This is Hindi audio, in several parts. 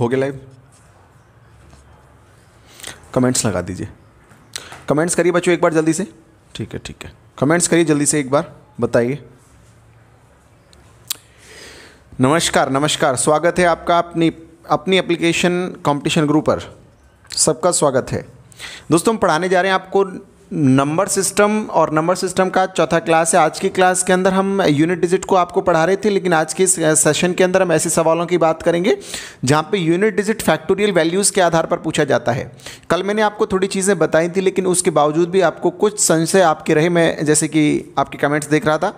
हो गया लाइव कमेंट्स लगा दीजिए कमेंट्स करिए बच्चों एक बार जल्दी से ठीक है ठीक है कमेंट्स करिए जल्दी से एक बार बताइए नमस्कार नमस्कार स्वागत है आपका अपनी अपनी एप्लीकेशन कंपटीशन ग्रुप पर सबका स्वागत है दोस्तों हम पढ़ाने जा रहे हैं आपको नंबर सिस्टम और नंबर सिस्टम का चौथा क्लास है आज की क्लास के अंदर हम यूनिट डिजिट को आपको पढ़ा रहे थे लेकिन आज के सेशन के अंदर हम ऐसे सवालों की बात करेंगे जहाँ पे यूनिट डिजिट फैक्टोरियल वैल्यूज़ के आधार पर पूछा जाता है कल मैंने आपको थोड़ी चीज़ें बताई थी लेकिन उसके बावजूद भी आपको कुछ संशय आपके रहे मैं जैसे कि आपके कमेंट्स देख रहा था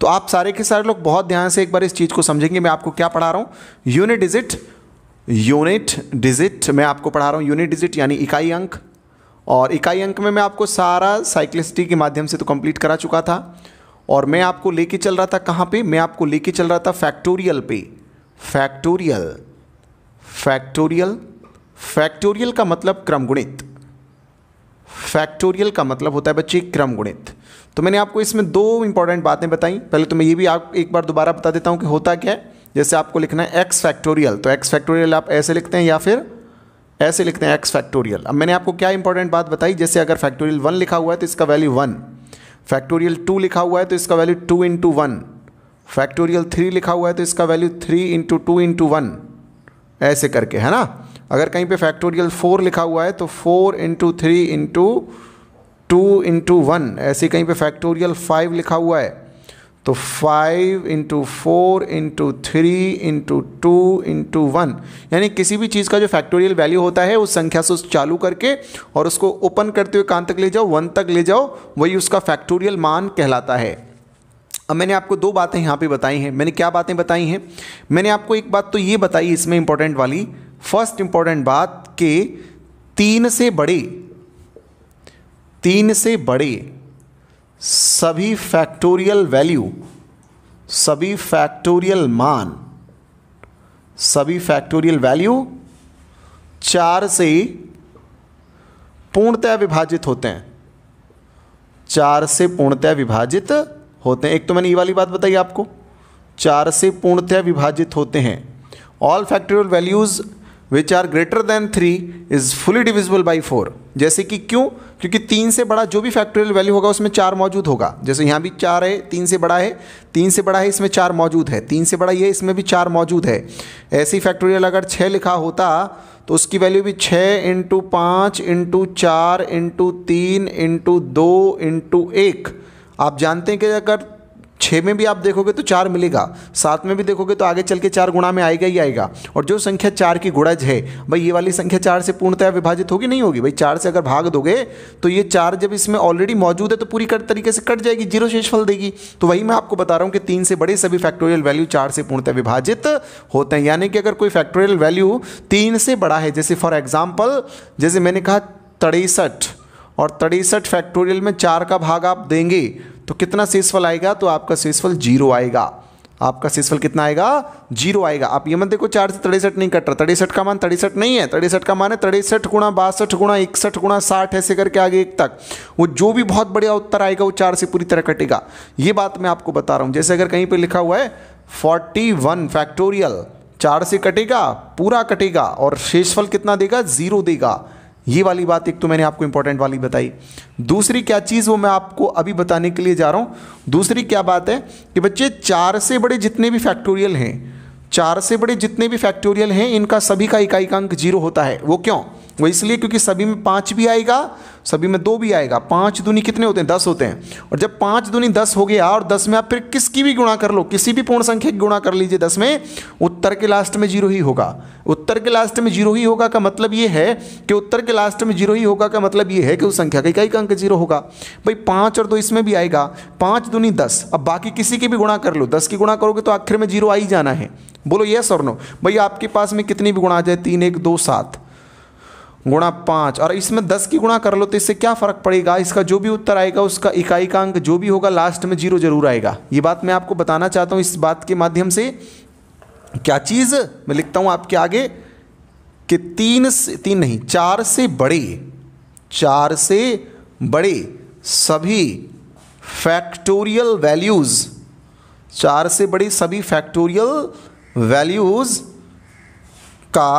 तो आप सारे के सारे लोग बहुत ध्यान से एक बार इस चीज़ को समझेंगे मैं आपको क्या पढ़ा रहा हूँ यूनिट डिजिट यूनिट डिजिट मैं आपको पढ़ा रहा हूँ यूनिट डिजिट यानी इकाई अंक और इकाई अंक में मैं आपको सारा साइक्लिसिटी के माध्यम से तो कंप्लीट करा चुका था और मैं आपको लेके चल रहा था कहाँ पे मैं आपको लेके चल रहा था फैक्टोरियल पे फैक्टोरियल फैक्टोरियल फैक्टोरियल का मतलब क्रम गुणित फैक्टोरियल का मतलब होता है बच्चे क्रमगुणित तो मैंने आपको इसमें दो इंपॉर्टेंट बातें बताई पहले तो मैं ये भी आप एक बार दोबारा बता देता हूँ कि होता क्या है जैसे आपको लिखना है एक्स फैक्टोरियल तो एक्स फैक्टोरियल आप ऐसे लिखते हैं या फिर ऐसे लिखते हैं एक्स फैक्टोरियल अब मैंने आपको क्या इंपॉर्टेंट बात बताई जैसे अगर फैक्टोरियल वन लिखा हुआ है तो इसका वैल्यू वन फैक्टोरियल टू लिखा हुआ है तो इसका value two into one factorial three लिखा हुआ है तो इसका value three into two into one ऐसे करके है ना अगर कहीं पे फैक्टोरियल फोर लिखा हुआ है तो four into three into two into one ऐसे कहीं पे फैक्टोरियल फाइव लिखा हुआ है तो five into four into three into two into one यानी किसी भी चीज़ का जो फैक्टोरियल वैल्यू होता है उस संख्या से उस चालू करके और उसको ओपन करते हुए कहाँ तक ले जाओ वन तक ले जाओ वही उसका फैक्टोरियल मान कहलाता है अब मैंने आपको दो बातें यहाँ पे बताई हैं मैंने क्या बातें बताई हैं मैंने आपको एक बात तो ये बताई इसमें इंपॉर्टेंट वाली फर्स्ट इंपॉर्टेंट बात के तीन से बड़े तीन से बड़े सभी फैक्टोरियल वैल्यू सभी फैक्टोरियल मान सभी फैक्टोरियल वैल्यू चार से पूर्णतया पूर्णतः विभाजित होते हैं चार से पूर्णतः विभाजित होते हैं एक तो मैंने ये वाली बात बताई आपको चार से पूर्णतः विभाजित होते हैं all factorial values which are greater than three is fully divisible by four जैसे कि क्यों क्योंकि तीन से बड़ा जो भी फैक्टोरियल वैल्यू होगा उसमें चार मौजूद होगा जैसे यहाँ भी चार है तीन से बड़ा है तीन से बड़ा है इसमें चार मौजूद है तीन से बड़ा ये इसमें भी चार मौजूद है ऐसी फैक्टोरियल अगर छः लिखा होता तो उसकी वैल्यू भी छः इंटू पाँच इंटू चार इंटू तीन इंटू दो इंटू एक आप जानते हैं कि अगर छः में भी आप देखोगे तो चार मिलेगा सात में भी देखोगे तो आगे चल के चार गुणा में आएगा ही आएगा और जो संख्या चार की गुणज है भाई ये वाली संख्या चार से पूर्णतया विभाजित होगी नहीं होगी भाई चार से अगर भाग दोगे तो ये चार जब इसमें ऑलरेडी मौजूद है तो पूरी कट तरीके से कट जाएगी जीरो शेषफल देगी तो वही मैं आपको बता रहा हूँ कि तीन से बड़े सभी फैक्टोरियल वैल्यू चार से पूर्णतः विभाजित होते हैं यानी कि अगर कोई फैक्टोरियल वैल्यू तीन से बड़ा है जैसे फॉर एग्जाम्पल जैसे मैंने कहा तड़ेसठ और तिरसठ फैक्टोरियल में चार का भाग आप देंगे तो कितना शेषफल आएगा तो आपका शेषफल जीरो आएगा आपका शेषफल कितना आएगा जीरो आएगा आप ये मत देखो चार से तिरसठ नहीं कट रहा तिरसठ का मान तिरसठ नहीं है तिरसठ का मान है तिरसठ गुणा बासठ गुणा इकसठ गुणा साठ ऐसे करके आगे एक तक वो जो भी बहुत बढ़िया उत्तर आएगा वो चार से पूरी तरह कटेगा ये बात मैं आपको बता रहा हूँ जैसे अगर कहीं पर लिखा हुआ है फोर्टी वन फैक्टोरियल चार से कटेगा पूरा कटेगा और शेषफल कितना देगा जीरो देगा ये वाली बात एक तो मैंने आपको इंपॉर्टेंट वाली बताई दूसरी क्या चीज़ वो मैं आपको अभी बताने के लिए जा रहा हूँ दूसरी क्या बात है कि बच्चे चार से बड़े जितने भी फैक्टोरियल हैं चार से बड़े जितने भी फैक्टोरियल हैं इनका सभी का इकाई का अंक जीरो होता है वो क्यों वो इसलिए क्योंकि सभी में पाँच भी आएगा सभी में दो भी आएगा पाँच दुनी कितने होते हैं दस होते हैं और जब पाँच दुनी दस हो गया और दस में आप फिर किसकी भी गुणा कर लो किसी भी पूर्ण संख्या की गुणा कर लीजिए दस में उत्तर के लास्ट में जीरो ही होगा उत्तर के लास्ट में जीरो ही होगा का मतलब ये है कि उत्तर के लास्ट में जीरो ही होगा का मतलब ये है कि उस संख्या का इकाई का अंक जीरो होगा भाई पाँच और दो इसमें भी आएगा पाँच दुनी दस अब बाकी किसी की भी गुणा कर लो दस की गुणा करोगे तो आखिर में जीरो आ ही जाना है बोलो यस और नो भाई आपके पास में कितनी भी गुणा आ जाए तीन एक दो सात गुणा पाँच और इसमें दस की गुणा कर लो तो इससे क्या फ़र्क पड़ेगा इसका जो भी उत्तर आएगा उसका इकाई का अंक जो भी होगा लास्ट में जीरो जरूर आएगा ये बात मैं आपको बताना चाहता हूँ इस बात के माध्यम से क्या चीज़ मैं लिखता हूँ आपके आगे कि तीन से तीन नहीं चार से बड़े चार से बड़े सभी फैक्टोरियल वैल्यूज़ चार से बड़े सभी फैक्टोरियल वैल्यूज़ का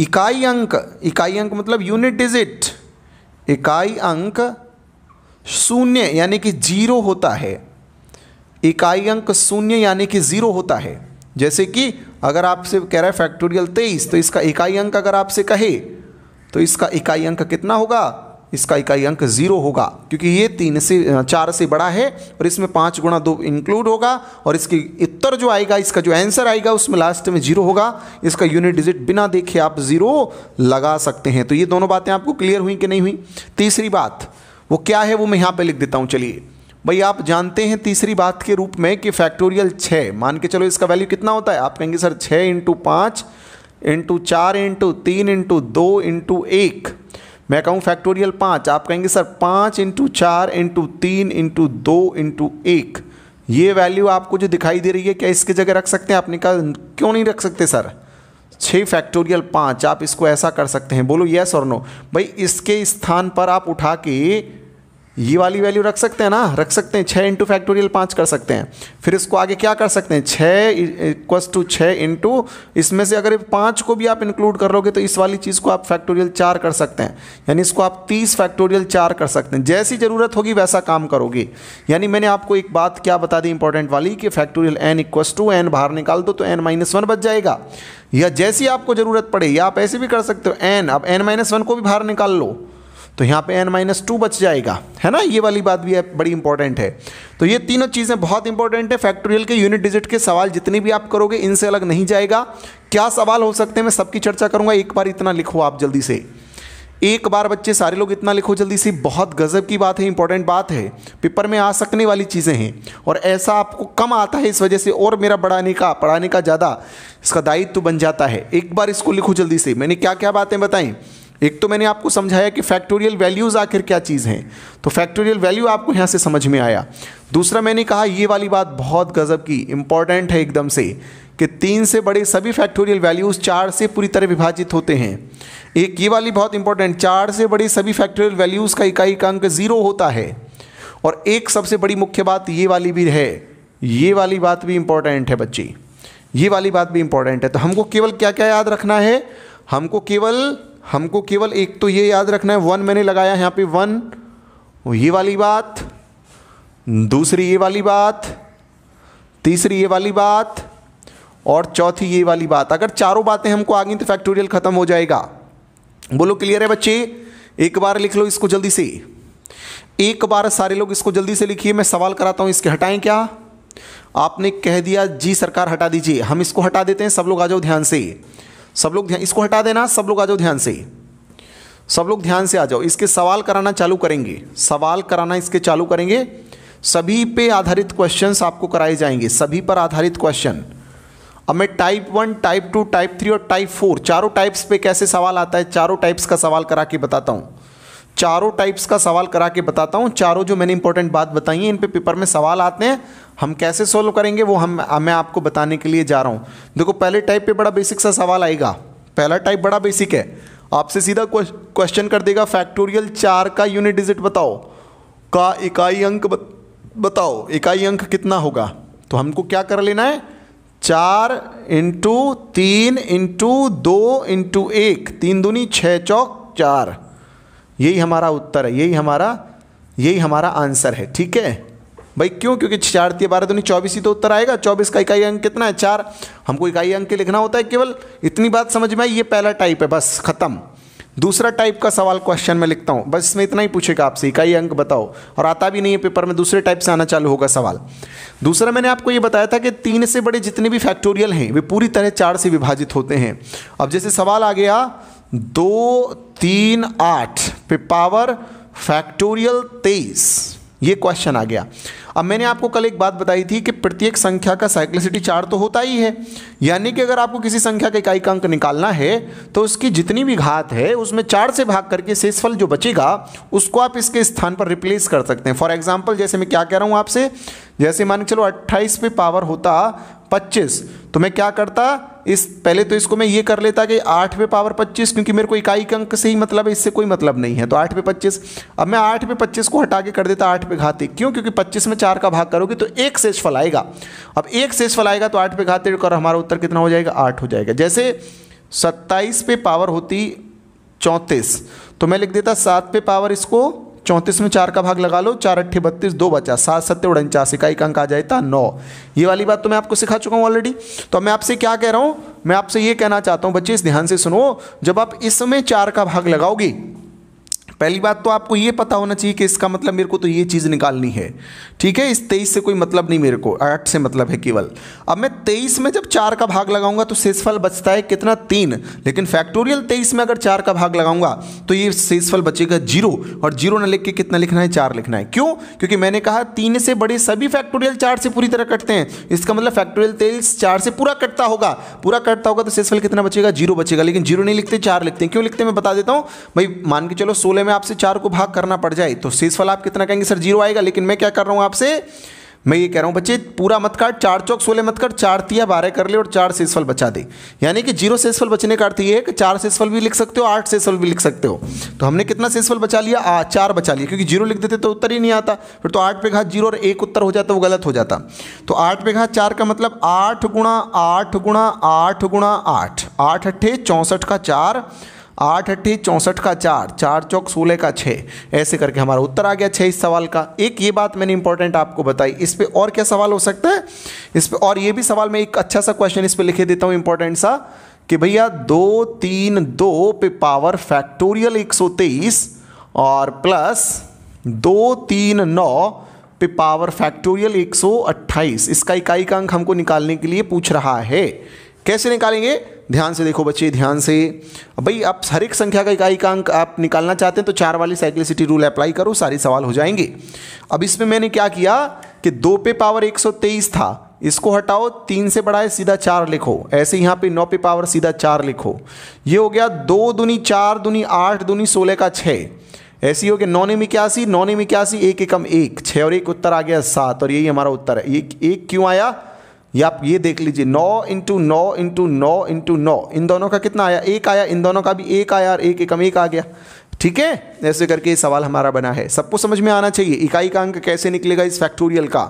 इकाई अंक इकाई अंक मतलब यूनिट डिजिट इकाई अंक शून्य यानी कि जीरो होता है इकाई अंक शून्य यानी कि जीरो होता है जैसे कि अगर आपसे कह रहा है फैक्टोरियल तेईस तो इसका इकाई अंक अगर आपसे कहे तो इसका इकाई अंक कितना होगा इसका इकाई अंक जीरो होगा क्योंकि ये तीन से चार से बड़ा है और इसमें पाँच गुणा दो इंक्लूड होगा और इसकी उत्तर जो आएगा इसका जो आंसर आएगा उसमें लास्ट में जीरो होगा इसका यूनिट डिजिट बिना देखे आप जीरो लगा सकते हैं तो ये दोनों बातें आपको क्लियर हुई कि नहीं हुई तीसरी बात वो क्या है वो मैं यहाँ पर लिख देता हूँ चलिए भाई आप जानते हैं तीसरी बात के रूप में कि फैक्टोरियल छः मान के चलो इसका वैल्यू कितना होता है आप कहेंगे सर छः इंटू पाँच इंटू चार इंटू तीन इंटू दो इंटू एक मैं कहूँ फैक्टोरियल पाँच आप कहेंगे सर पाँच इंटू चार इंटू तीन इंटू दो इंटू एक ये वैल्यू आपको जो दिखाई दे रही है क्या इसकी जगह रख सकते हैं आपने कहा क्यों नहीं रख सकते सर छः फैक्टोरियल पाँच आप इसको ऐसा कर सकते हैं बोलो यस और नो भाई इसके स्थान पर आप उठा के ये वाली वैल्यू रख सकते हैं ना रख सकते हैं छः इंटू फैक्टोरियल पाँच कर सकते हैं फिर इसको आगे क्या कर सकते हैं छः इक्वस टू छः इंटू इसमें से अगर पाँच को भी आप इंक्लूड कर लोगे तो इस वाली चीज़ को आप फैक्टोरियल चार कर सकते हैं यानी इसको आप तीस फैक्टोरियल चार कर सकते हैं जैसी ज़रूरत होगी वैसा काम करोगे यानी मैंने आपको एक बात क्या बता दी इंपॉर्टेंट वाली कि factorial n equals to n बाहर निकाल दो तो एन माइनस वन बच जाएगा या जैसी आपको ज़रूरत पड़े या आप ऐसे भी कर सकते हो एन अब एन माइनस वन को भी बाहर निकाल लो तो यहाँ पे एन माइनस टू बच जाएगा है ना ये वाली बात भी है बड़ी इंपॉर्टेंट है तो ये तीनों चीज़ें बहुत इंपॉर्टेंट है फैक्टोरियल के यूनिट डिजिट के सवाल जितने भी आप करोगे इनसे अलग नहीं जाएगा क्या सवाल हो सकते हैं मैं सबकी चर्चा करूँगा एक बार इतना लिखो आप जल्दी से एक बार बच्चे सारे लोग इतना लिखो जल्दी से बहुत गज़ब की बात है इंपॉर्टेंट बात है पेपर में आ सकने वाली चीज़ें हैं और ऐसा आपको कम आता है इस वजह से और मेरा बढ़ाने का पढ़ाने का ज़्यादा इसका दायित्व बन जाता है एक बार इसको लिखो जल्दी से मैंने क्या क्या बातें बताएं एक तो मैंने आपको समझाया कि फैक्टोरियल वैल्यूज़ आखिर क्या चीज़ हैं तो फैक्टोरियल वैल्यू आपको यहाँ से समझ में आया दूसरा मैंने कहा ये वाली बात बहुत गज़ब की इंपॉर्टेंट है एकदम से कि तीन से बड़े सभी फैक्टोरियल वैल्यूज़ चार से पूरी तरह विभाजित होते हैं एक ये वाली बहुत इंपॉर्टेंट चार से बड़े सभी फैक्टोरियल वैल्यूज़ का इकाई का अंक ज़ीरो होता है और एक सबसे बड़ी मुख्य बात ये वाली भी है ये वाली बात भी इंपॉर्टेंट है बच्चे ये वाली बात भी इंपॉर्टेंट है तो हमको केवल क्या क्या याद रखना है हमको केवल हमको केवल एक तो ये याद रखना है वन मैंने लगाया यहाँ पे वन ये वाली बात दूसरी ये वाली बात तीसरी ये वाली बात और चौथी ये वाली बात अगर चारों बातें हमको आ गई तो फैक्टोरियल ख़त्म हो जाएगा बोलो क्लियर है बच्चे एक बार लिख लो इसको जल्दी से एक बार सारे लोग इसको जल्दी से लिखिए मैं सवाल कराता हूँ इसके हटाएं क्या आपने कह दिया जी सरकार हटा दीजिए हम इसको हटा देते हैं सब लोग आ जाओ ध्यान से सब लोग ध्यान इसको हटा देना सब लोग आ जाओ ध्यान से सब लोग ध्यान से आ जाओ इसके सवाल कराना चालू करेंगे सवाल कराना इसके चालू करेंगे सभी पे आधारित क्वेश्चंस आपको कराए जाएंगे सभी पर आधारित क्वेश्चन अब मैं type one type two type three और टाइप फोर चारों टाइप्स पे कैसे सवाल आता है चारों टाइप्स का सवाल करा के बताता हूँ चारों टाइप्स का सवाल करा के बताता हूँ चारों जो मैंने इंपॉर्टेंट बात बताई है इन पे पेपर में सवाल आते हैं हम कैसे सोल्व करेंगे वो हम मैं आपको बताने के लिए जा रहा हूँ देखो पहले टाइप पे बड़ा बेसिक सा सवाल आएगा पहला टाइप बड़ा बेसिक है आपसे सीधा क्वेश्चन कर देगा फैक्टोरियल चार का यूनिट डिजिट बताओ का इकाई अंक बताओ इकाई अंक कितना होगा तो हमको क्या कर लेना है चार इंटू तीन इंटू दो इंटू एक तीन दूनी छः चौक चार यही हमारा उत्तर है यही हमारा यही हमारा आंसर है ठीक है भाई क्यों क्योंकि चार बारह दुनिया चौबीस ही तो उत्तर आएगा चौबीस का इकाई अंक कितना है चार हमको इकाई अंक के लिखना होता है केवल इतनी बात समझ में आई ये पहला टाइप है बस खत्म दूसरा टाइप का सवाल क्वेश्चन में लिखता हूँ बस इसमें इतना ही पूछेगा आपसे इकाई अंक बताओ और आता भी नहीं है पेपर में दूसरे टाइप से आना चालू होगा सवाल दूसरा मैंने आपको ये बताया था कि तीन से बड़े जितने भी फैक्टोरियल हैं वे पूरी तरह चार से विभाजित होते हैं अब जैसे सवाल आ गया दो तीन आठ पे पावर फैक्टोरियल तेईस ये क्वेश्चन आ गया अब मैंने आपको कल एक बात बताई थी कि प्रत्येक संख्या का साइक्लिसिटी चार तो होता ही है यानी कि अगर आपको किसी संख्या का इकाई का अंक निकालना है तो उसकी जितनी भी घात है उसमें चार से भाग करके शेषफल जो बचेगा उसको आप इसके स्थान पर रिप्लेस कर सकते हैं फॉर एग्जाम्पल जैसे मैं क्या कह रहा हूँ आपसे जैसे मान के चलो अट्ठाईस पे पावर होता पच्चीस तो मैं क्या करता इस पहले तो इसको मैं ये कर लेता कि आठ पे पावर पच्चीस क्योंकि मेरे को इकाई के अंक से ही मतलब है इससे कोई मतलब नहीं है तो आठ पे पच्चीस अब मैं आठ पे पच्चीस को हटा के कर देता आठ पे घाते क्यों क्योंकि पच्चीस में चार का भाग करोगे तो एक फल आएगा अब एक फल आएगा तो आठ पे घाते कर हमारा उत्तर कितना हो जाएगा आठ हो जाएगा जैसे सत्ताईस पे पावर होती चौंतीस तो मैं लिख देता सात पे पावर इसको चौंतीस में चार का भाग लगा लो चार अट्ठे बत्तीस दो बचा सात सत्य उनचास इकाई का अंक आ जाता नौ ये वाली बात तो मैं आपको सिखा चुका हूँ ऑलरेडी तो मैं आपसे क्या कह रहा हूँ मैं आपसे ये कहना चाहता हूँ बच्चे इस ध्यान से सुनो जब आप इस समय चार का भाग लगाओगे पहली बात तो आपको ये पता होना चाहिए कि इसका मतलब मेरे को तो ये चीज़ निकालनी है ठीक है इस तेईस से कोई मतलब नहीं मेरे को आठ से मतलब है केवल अब मैं तेईस में जब चार का भाग लगाऊंगा तो शेषफल बचता है कितना तीन लेकिन फैक्टोरियल तेईस में अगर चार का भाग लगाऊंगा तो ये शेषफल बचेगा जीरो और जीरो न लिख के कितना लिखना है चार लिखना है क्यों क्योंकि मैंने कहा तीन से बड़े सभी फैक्टोरियल चार से पूरी तरह कटते हैं इसका मतलब फैक्टोरियल तेईस चार से पूरा कटता होगा पूरा कटता होगा तो शेषफल कितना बचेगा जीरो बचेगा लेकिन जीरो नहीं लिखते चार लिखते हैं क्यों लिखते मैं बता देता हूँ भाई मान के चलो सोलह में में आपसे चार को भाग करना पड़ जाए तो शेषफल आप कितना कहेंगे सर जीरो आएगा लेकिन मैं क्या कर रहा हूँ आपसे मैं ये कह रहा हूँ बच्चे पूरा मत काट चार चौक सोलह मत काट चार तिया बारह कर ले और चार शेषफल बचा दे यानी कि जीरो शेषफल बचने का अर्थ ये है कि चार शेषफल भी लिख सकते हो आठ शेषफल भी लिख सकते हो तो हमने कितना शेषफल बचा लिया आ, चार बचा लिया क्योंकि जीरो लिख देते तो उत्तर ही नहीं आता फिर तो आठ पे घात जीरो और एक उत्तर हो जाता वो गलत हो जाता तो आठ पे घात चार का मतलब आठ गुणा आठ गुणा आठ गुणा आठ आठ अट्ठे चौंसठ का चार आठ अट्ठी चौंसठ का चार चार चौक सोलह का छः ऐसे करके हमारा उत्तर आ गया छः इस सवाल का एक ये बात मैंने इंपॉर्टेंट आपको बताई इस पर और क्या सवाल हो सकता है इस पर और ये भी सवाल मैं एक अच्छा सा क्वेश्चन इस पर लिखे देता हूँ इंपॉर्टेंट सा कि भैया दो तीन दो पे पावर फैक्टोरियल एक सौ तेईस और प्लस दो तीन नौ पे पावर फैक्टोरियल एक सौ अट्ठाईस इसका इकाई का अंक हमको निकालने के लिए पूछ रहा है कैसे निकालेंगे ध्यान से देखो बच्चे ध्यान से भाई आप हर एक संख्या का इकाई का अंक आप निकालना चाहते हैं तो चार वाली साइक्लिसिटी रूल अप्लाई करो सारे सवाल हो जाएंगे अब इसमें मैंने क्या किया कि दो पे पावर 123 था इसको हटाओ तीन से बढ़ाए सीधा चार लिखो ऐसे यहाँ पे नौ पे पावर सीधा चार लिखो ये हो गया दो दुनी चार दुनी आठ दुनी सोलह का छः ऐसी हो गया नौ नेम इक्यासी नौ नेम इक्यासी एक एकम एक छः और एक उत्तर आ गया सात और यही हमारा उत्तर है एक एक क्यों आया या आप ये देख लीजिए नौ इंटू नौ इंटू नौ इंटू नौ इन दोनों का कितना आया एक आया इन दोनों का भी एक आया और एक एकम एक आ गया ठीक है ऐसे करके ये सवाल हमारा बना है सबको समझ में आना चाहिए इकाई का अंक कैसे निकलेगा इस फैक्टोरियल का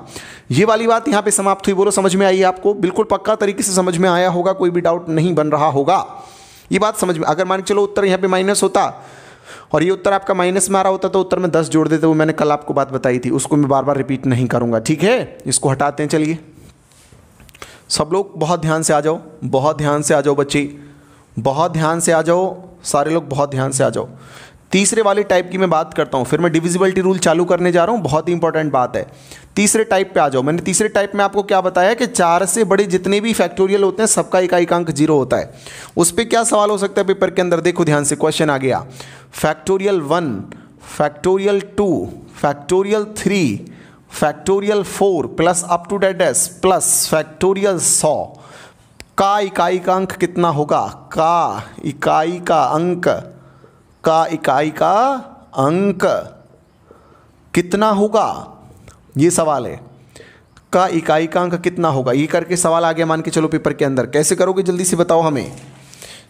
ये वाली बात यहाँ पे समाप्त हुई बोलो समझ में आई आपको बिल्कुल पक्का तरीके से समझ में आया होगा कोई भी डाउट नहीं बन रहा होगा ये बात समझ में अगर मान के चलो उत्तर यहाँ पे माइनस होता और ये उत्तर आपका माइनस में आ रहा होता तो उत्तर में दस जोड़ देते वो मैंने कल आपको बात बताई थी उसको मैं बार बार रिपीट नहीं करूँगा ठीक है इसको हटाते हैं चलिए सब लोग बहुत ध्यान से आ जाओ बहुत ध्यान से आ जाओ बच्ची बहुत ध्यान से आ जाओ सारे लोग बहुत ध्यान से आ जाओ तीसरे वाले टाइप की मैं बात करता हूँ फिर मैं डिविजिबिलिटी रूल चालू करने जा रहा हूँ बहुत ही इंपॉर्टेंट बात है तीसरे टाइप पे आ जाओ मैंने तीसरे टाइप में आपको क्या बताया कि चार से बड़े जितने भी फैक्टोरियल होते हैं सबका इकाई अंक जीरो होता है उस पर क्या सवाल हो सकता है पेपर के अंदर देखो ध्यान से क्वेश्चन आ गया factorial one factorial two factorial three factorial four plus up to date s plus factorial सौ का इकाई का अंक कितना होगा का इकाई का अंक का इकाई का अंक कितना होगा ये सवाल है का इकाई का अंक कितना होगा ये करके सवाल आगे मान के चलो पेपर के अंदर कैसे करोगे जल्दी से बताओ हमें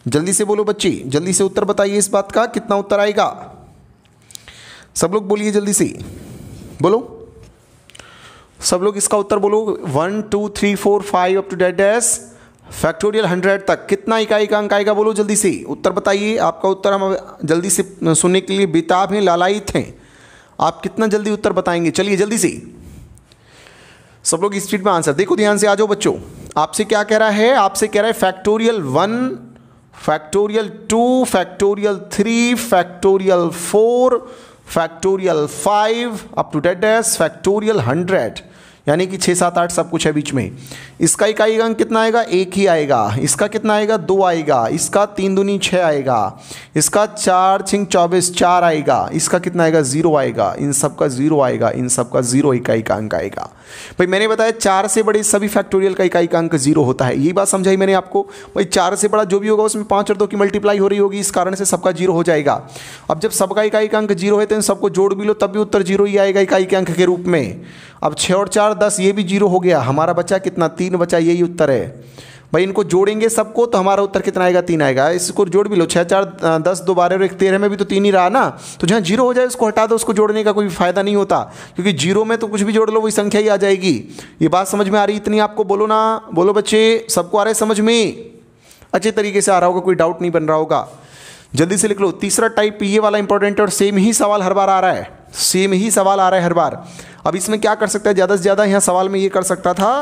जल्दी से बोलो बच्ची जल्दी से उत्तर बताइए इस बात का कितना उत्तर आएगा सब लोग बोलिए जल्दी से बोलो सब लोग इसका उत्तर बोलो one two three four five up to date dash factorial hundred तक कितना इकाई का अंक आएगा बोलो जल्दी से उत्तर बताइए आपका उत्तर हम जल्दी से सुनने के लिए बेताब हैं लालायित हैं आप कितना जल्दी उत्तर बताएंगे चलिए जल्दी से सब लोग इस चीट में आंसर देखो ध्यान से आ जाओ बच्चों आपसे क्या कह रहा है आपसे कह रहा है factorial one factorial two factorial three factorial four factorial five up to date dash factorial hundred यानी कि छः सात आठ सब कुछ है बीच में इसका इकाई का अंक कितना आएगा एक ही आएगा इसका कितना आएगा दो आएगा इसका तीन दूनी छः आएगा इसका चार छिंग चौबीस चार आएगा इसका कितना आएगा जीरो आएगा इन सब का जीरो आएगा इन सब का जीरो इकाई का अंक आएगा भाई मैंने बताया चार से बड़े सभी फैक्टोरियल का इकाई का अंक जीरो होता है यही बात समझाई मैंने आपको भाई चार से बड़ा जो भी होगा उसमें पाँच और दो की मल्टीप्लाई हो रही होगी इस कारण से सबका जीरो हो जाएगा अब जब सबका इकाई का अंक जीरो है तो इन सबको जोड़ भी लो तब भी उत्तर जीरो ही आएगा इकाई के अंक के रूप में अब छः और चार दस ये भी जीरो हो गया हमारा बचा कितना तीन बचा यही उत्तर है भाई इनको जोड़ेंगे सबको तो हमारा उत्तर कितना आएगा तीन आएगा इसको जोड़ भी लो छः चार दस दो बारह और एक तेरह में भी तो तीन ही रहा ना तो जहाँ जीरो हो जाए उसको हटा दो उसको जोड़ने का कोई फ़ायदा नहीं होता क्योंकि जीरो में तो कुछ भी जोड़ लो वही संख्या ही आ जाएगी ये बात समझ में आ रही इतनी आपको बोलो ना बोलो बच्चे सबको आ रहे समझ में अच्छे तरीके से आ रहा होगा कोई डाउट नहीं बन रहा होगा जल्दी से लिख लो तीसरा टाइप ये वाला इंपॉर्टेंट है और सेम ही सवाल हर बार आ रहा है सेम ही सवाल आ रहा है हर बार अब इसमें क्या कर सकता है ज़्यादा से ज़्यादा यहाँ सवाल में ये कर सकता था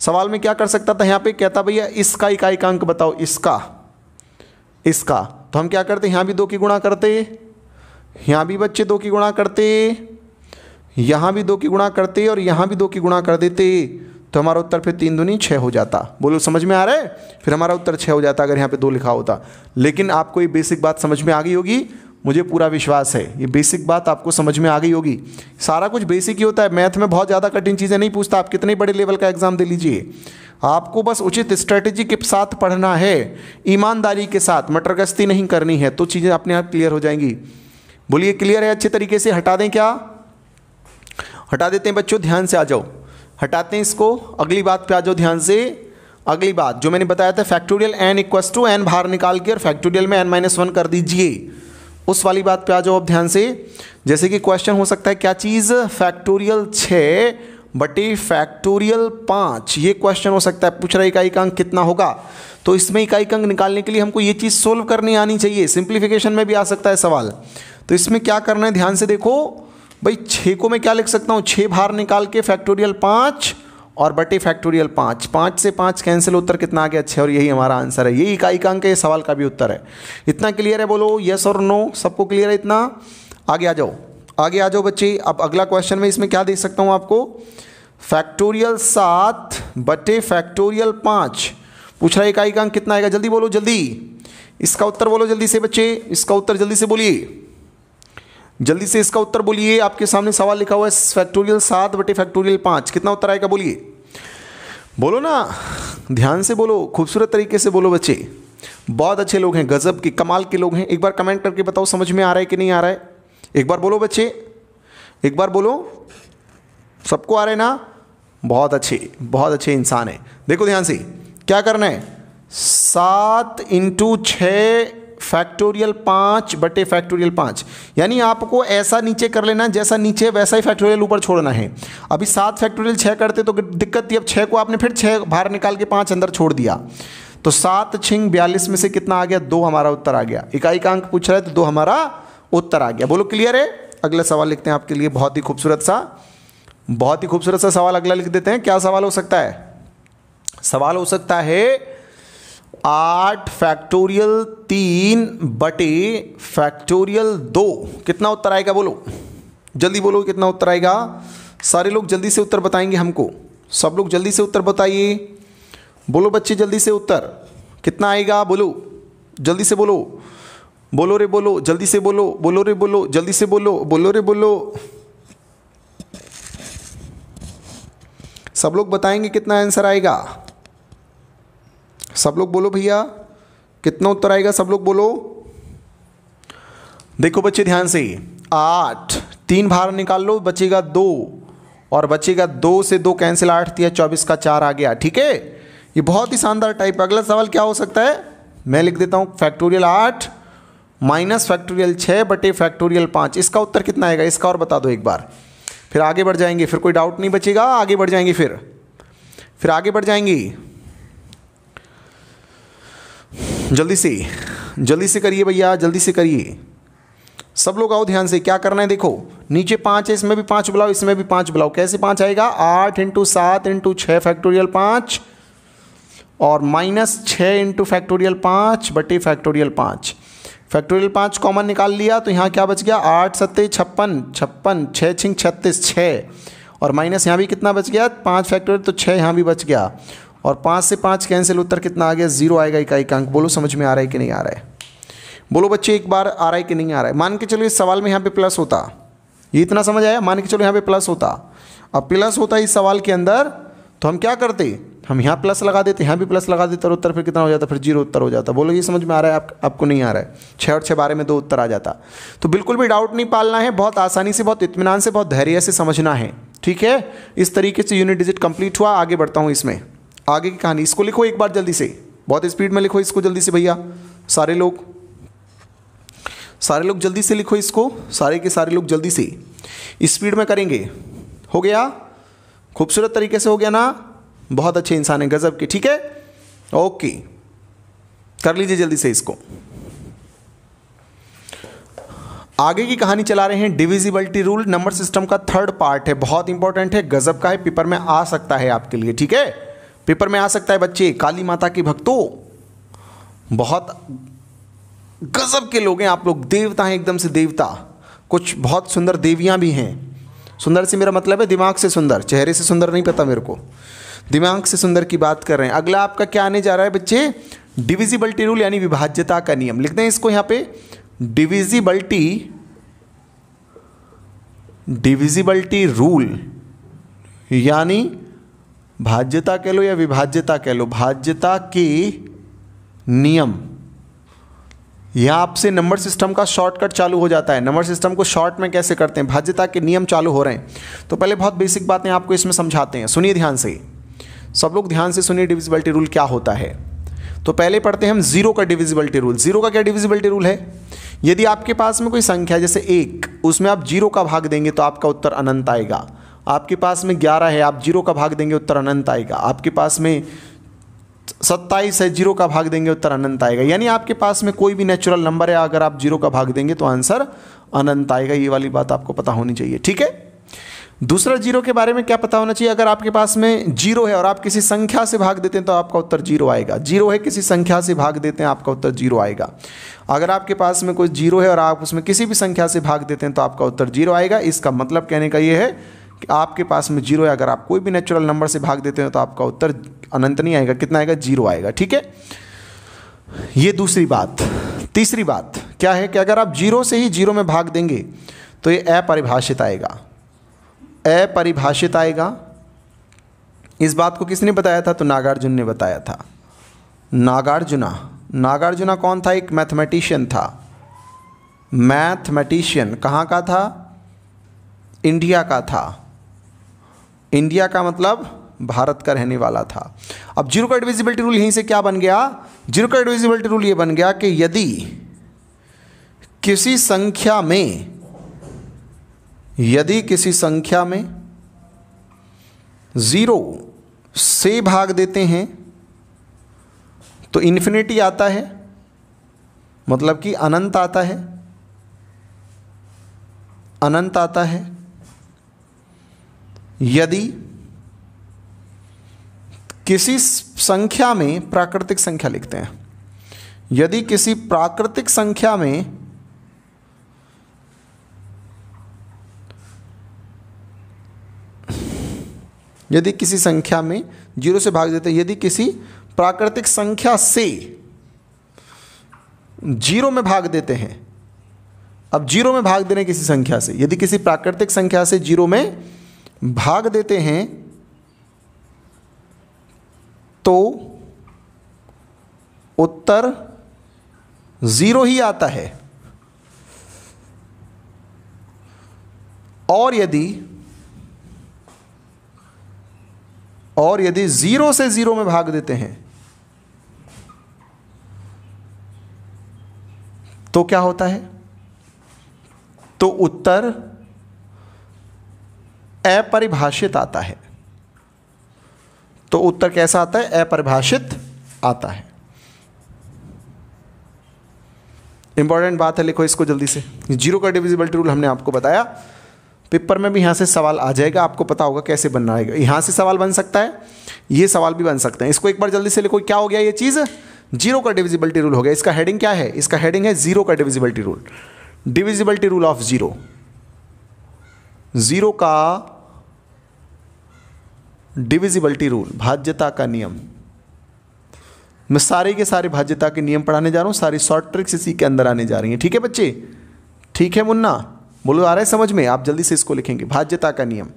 सवाल में क्या कर सकता था यहाँ पे कहता भैया इसका इकाई का अंक बताओ इसका इसका तो हम क्या करते यहाँ भी दो की गुणा करते यहाँ भी बच्चे दो की गुणा करते यहाँ भी दो की गुणा करते और यहाँ भी दो की गुणा कर देते तो हमारा उत्तर फिर तीन दुनी छः हो जाता बोलो समझ में आ रहा है फिर हमारा उत्तर छः हो जाता अगर यहाँ पे दो लिखा होता लेकिन आपको ये बेसिक बात समझ में आ गई होगी मुझे पूरा विश्वास है ये बेसिक बात आपको समझ में आ गई होगी सारा कुछ बेसिक ही होता है मैथ में बहुत ज़्यादा कठिन चीज़ें नहीं पूछता आप कितने बड़े लेवल का एग्ज़ाम दे लीजिए आपको बस उचित स्ट्रैटेजी के साथ पढ़ना है ईमानदारी के साथ मटरगस्ती नहीं करनी है तो चीज़ें अपने आप क्लियर हो जाएंगी बोलिए क्लियर है अच्छे तरीके से हटा दें क्या हटा देते हैं बच्चों ध्यान से आ जाओ हटाते हैं इसको अगली बात पे आ जाओ ध्यान से अगली बात जो मैंने बताया था factorial n equals to n बाहर निकाल के और फैक्टोरियल में एन माइनस वन कर दीजिए उस वाली बात पे आ जाओ अब ध्यान से जैसे कि क्वेश्चन हो सकता है क्या चीज़ फैक्टोरियल छ बटे फैक्टोरियल पांच ये क्वेश्चन हो सकता है पूछ रहा है इकाई का अंक कितना होगा तो इसमें इकाई का अंक निकालने के लिए हमको ये चीज़ सोल्व करनी आनी चाहिए सिंप्लीफिकेशन में भी आ सकता है सवाल तो इसमें क्या करना है ध्यान से देखो भाई छः को मैं क्या लिख सकता हूं छः भार निकाल के फैक्टोरियल पांच और बटे फैक्टोरियल पाँच पाँच से पाँच कैंसिल उत्तर कितना आ गया अच्छा और यही हमारा आंसर है यही इकाई का अंक है सवाल का भी उत्तर है इतना क्लियर है बोलो यस और नो सबको क्लियर है इतना आगे आ जाओ आगे आ जाओ बच्चे अब अगला क्वेश्चन में इसमें क्या देख सकता हूँ आपको फैक्टोरियल सात बटे फैक्टोरियल पाँच पूछ रहा है इकाई का अंक कितना आएगा जल्दी बोलो जल्दी इसका उत्तर बोलो जल्दी से बच्चे इसका उत्तर जल्दी से बोलिए जल्दी से इसका उत्तर बोलिए आपके सामने सवाल लिखा हुआ है फैक्टोरियल सात बटे फैक्टोरियल पाँच कितना उत्तर आएगा बोलिए बोलो ना ध्यान से बोलो खूबसूरत तरीके से बोलो बच्चे बहुत अच्छे लोग हैं गज़ब के कमाल के लोग हैं एक बार कमेंट करके बताओ समझ में आ रहा है कि नहीं आ रहा है एक बार बोलो बच्चे एक बार बोलो सबको आ रहे ना बहुत अच्छे बहुत अच्छे इंसान है देखो ध्यान से क्या करना है सात इंटू छ फैक्टोरियल पांच बटे फैक्टोरियल पांच यानी आपको ऐसा नीचे कर लेना है जैसा नीचे वैसा ही फैक्टोरियल ऊपर छोड़ना है अभी सात फैक्टोरियल छः करते तो दिक्कत थी अब छः को आपने फिर छः बाहर निकाल के पाँच अंदर छोड़ दिया तो सात छिंग बयालीस में से कितना आ गया दो हमारा उत्तर आ गया इकाई का अंक पूछ रहा है तो दो हमारा उत्तर आ गया बोलो क्लियर है अगला सवाल लिखते हैं आपके लिए बहुत ही खूबसूरत सा बहुत ही खूबसूरत सा सवाल अगला लिख देते हैं क्या सवाल हो सकता है सवाल हो सकता है आठ फैक्टोरियल तीन बटे फैक्टोरियल दो कितना उत्तर आएगा बोलो जल्दी बोलो कितना उत्तर आएगा सारे लोग जल्दी से उत्तर बताएंगे हमको सब लोग जल्दी से उत्तर बताइए बोलो बच्चे जल्दी से उत्तर कितना आएगा बोलो जल्दी से बोलो बोलो रे बोलो जल्दी से बोलो बोलो रे बोलो जल्दी से बोलो बोलो रे बोलो सब लोग बताएंगे कितना आंसर आएगा सब लोग बोलो भैया कितना उत्तर आएगा सब लोग बोलो देखो बच्चे ध्यान से आठ तीन भार निकाल लो बचेगा दो और बचेगा दो से दो कैंसिल आठ दिया चौबीस का चार आ गया ठीक है ये बहुत ही शानदार टाइप है अगला सवाल क्या हो सकता है मैं लिख देता हूँ फैक्टोरियल आठ माइनस फैक्टोरियल छः बटे फैक्टोरियल पाँच इसका उत्तर कितना आएगा इसका और बता दो एक बार फिर आगे बढ़ जाएंगे फिर कोई डाउट नहीं बचेगा आगे बढ़ जाएंगे फिर फिर आगे बढ़ जाएंगी जल्दी से जल्दी से करिए भैया जल्दी से करिए सब लोग आओ ध्यान से क्या करना है देखो नीचे पाँच है इसमें भी पाँच बुलाओ इसमें भी पाँच बुलाओ कैसे पाँच आएगा आठ इंटू सात इंटू छः फैक्टोरियल पाँच और माइनस छः इंटू फैक्टोरियल पाँच बटे फैक्टोरियल पाँच फैक्टोरियल पाँच कॉमन निकाल लिया तो यहाँ क्या बच गया आठ सत्ते छप्पन छप्पन छः छिंग छत्तीस छः और माइनस यहाँ भी कितना बच गया पाँच फैक्टोरियल तो छः यहाँ भी बच गया और पाँच से पाँच कैंसिल उत्तर कितना आ गया जीरो आएगा इकाई का अंक बोलो समझ में आ रहा है कि नहीं आ रहा है बोलो बच्चे एक बार आ रहा है कि नहीं आ रहा है मान के चलो इस सवाल में यहाँ पे प्लस होता ये इतना समझ आया मान के चलो यहाँ पे प्लस होता अब प्लस होता इस सवाल के अंदर तो हम क्या करते हम यहाँ प्लस लगा देते यहाँ भी प्लस लगा देते और उत्तर फिर कितना हो जाता फिर जीरो उत्तर हो जाता बोलो ये समझ में आ रहा है आप, आपको नहीं आ रहा है छः और छः बारे में दो उत्तर आ जाता तो बिल्कुल भी डाउट नहीं पालना है बहुत आसानी से बहुत इतमान से बहुत धैर्य से समझना है ठीक है इस तरीके से यूनिट डिजिट कंप्लीट हुआ आगे बढ़ता हूँ इसमें आगे की कहानी इसको लिखो एक बार जल्दी से बहुत स्पीड में लिखो इसको जल्दी से भैया सारे लोग सारे लोग जल्दी से लिखो इसको सारे के सारे लोग जल्दी से स्पीड में करेंगे हो गया खूबसूरत तरीके से हो गया ना बहुत अच्छे इंसान है गज़ब के ठीक है ओके कर लीजिए जल्दी से इसको आगे की कहानी चला रहे हैं डिविजिबिलिटी रूल नंबर सिस्टम का थर्ड पार्ट है बहुत इंपॉर्टेंट है गजब का है पेपर में आ सकता है आपके लिए ठीक है पेपर में आ सकता है बच्चे काली माता के भक्तों बहुत गजब के लोग हैं आप लोग देवता हैं एकदम से देवता कुछ बहुत सुंदर देवियां भी हैं सुंदर से मेरा मतलब है दिमाग से सुंदर चेहरे से सुंदर नहीं पता मेरे को दिमाग से सुंदर की बात कर रहे हैं अगला आपका क्या आने जा रहा है बच्चे डिविजिबल्टी रूल यानी विभाज्यता का नियम लिखते हैं इसको यहाँ पे डिविजिबल्टी डिविजिबल्टी रूल यानी भाज्यता कह लो या विभाज्यता कह लो भाज्यता की नियम यहां आपसे नंबर सिस्टम का शॉर्टकट चालू हो जाता है नंबर सिस्टम को शॉर्ट में कैसे करते हैं भाज्यता के नियम चालू हो रहे हैं तो पहले बहुत बेसिक बातें आपको इसमें समझाते हैं सुनिए ध्यान से सब लोग ध्यान से सुनिए डिविजिबिलिटी रूल क्या होता है तो पहले पढ़ते हैं हम जीरो का डिविजिबिलिटी रूल जीरो का क्या डिविजिबिलिटी रूल है यदि आपके पास में कोई संख्या है जैसे एक उसमें आप जीरो का भाग देंगे तो आपका उत्तर अनंत आएगा आपके पास में ग्यारह है आप जीरो का भाग देंगे उत्तर अनंत आएगा आपके पास में सत्ताईस है जीरो का भाग देंगे उत्तर अनंत आएगा यानी आपके पास में कोई भी नेचुरल नंबर है अगर आप जीरो का भाग देंगे तो आंसर अनंत आएगा ये वाली बात आपको पता होनी चाहिए ठीक है दूसरा जीरो के बारे में क्या पता होना चाहिए अगर आपके पास में जीरो है और आप किसी संख्या से भाग देते हैं तो आपका उत्तर जीरो आएगा जीरो है किसी संख्या से भाग देते हैं आपका उत्तर जीरो आएगा अगर आपके पास में कोई जीरो है और आप उसमें किसी भी संख्या से भाग देते हैं तो आपका उत्तर जीरो आएगा इसका मतलब कहने का ये है आपके पास में जीरो है अगर आप कोई भी नेचुरल नंबर से भाग देते हैं तो आपका उत्तर अनंत नहीं आएगा कितना आएगा जीरो आएगा ठीक है ये दूसरी बात तीसरी बात क्या है कि अगर आप जीरो से ही जीरो में भाग देंगे तो ये अपरिभाषित आएगा अपरिभाषित आएगा इस बात को किसने बताया था तो नागार्जुन ने बताया था नागार्जुना नागार्जुना कौन था एक मैथमेटिशियन था मैथमेटिशियन कहाँ का था इंडिया का था इंडिया का मतलब भारत का रहने वाला था अब जीरो का एडविजिबिलिटी रूल यहीं से क्या बन गया जीरो का एडविजिबिलिटी रूल ये बन गया कि यदि किसी संख्या में यदि किसी संख्या में ज़ीरो से भाग देते हैं तो इन्फिनिटी आता है मतलब कि अनंत आता है अनंत आता है यदि किसी संख्या में प्राकृतिक संख्या लिखते हैं यदि किसी प्राकृतिक संख्या में यदि किसी संख्या में जीरो से भाग देते हैं यदि किसी प्राकृतिक संख्या से जीरो में भाग देते हैं अब जीरो में भाग देने किसी संख्या से यदि किसी प्राकृतिक संख्या से जीरो में भाग देते हैं तो उत्तर ज़ीरो ही आता है और यदि और यदि ज़ीरो से ज़ीरो में भाग देते हैं तो क्या होता है तो उत्तर अपरिभाषित आता है तो उत्तर कैसा आता है अपरिभाषित आता है इंपॉर्टेंट बात है लिखो इसको जल्दी से जीरो का डिविजिबिलिटी रूल हमने आपको बताया पेपर में भी यहां से सवाल आ जाएगा आपको पता होगा कैसे बनना रहेगा यहां से सवाल बन सकता है ये सवाल भी बन सकते हैं इसको एक बार जल्दी से लिखो क्या हो गया ये चीज़ जीरो का डिविजिबिलिटी रूल हो गया इसका हेडिंग क्या है इसका हेडिंग है जीरो का divisibility rule divisibility rule of zero zero का डिविजिबिलिटी रूल भाज्यता का नियम मैं सारे के सारे भाज्यता के नियम पढ़ाने जा रहा हूँ सारी शॉर्ट ट्रिक्स इसी के अंदर आने जा रही हैं ठीक है बच्चे ठीक है मुन्ना बोलो आ रहा है समझ में आप जल्दी से इसको लिखेंगे भाज्यता का नियम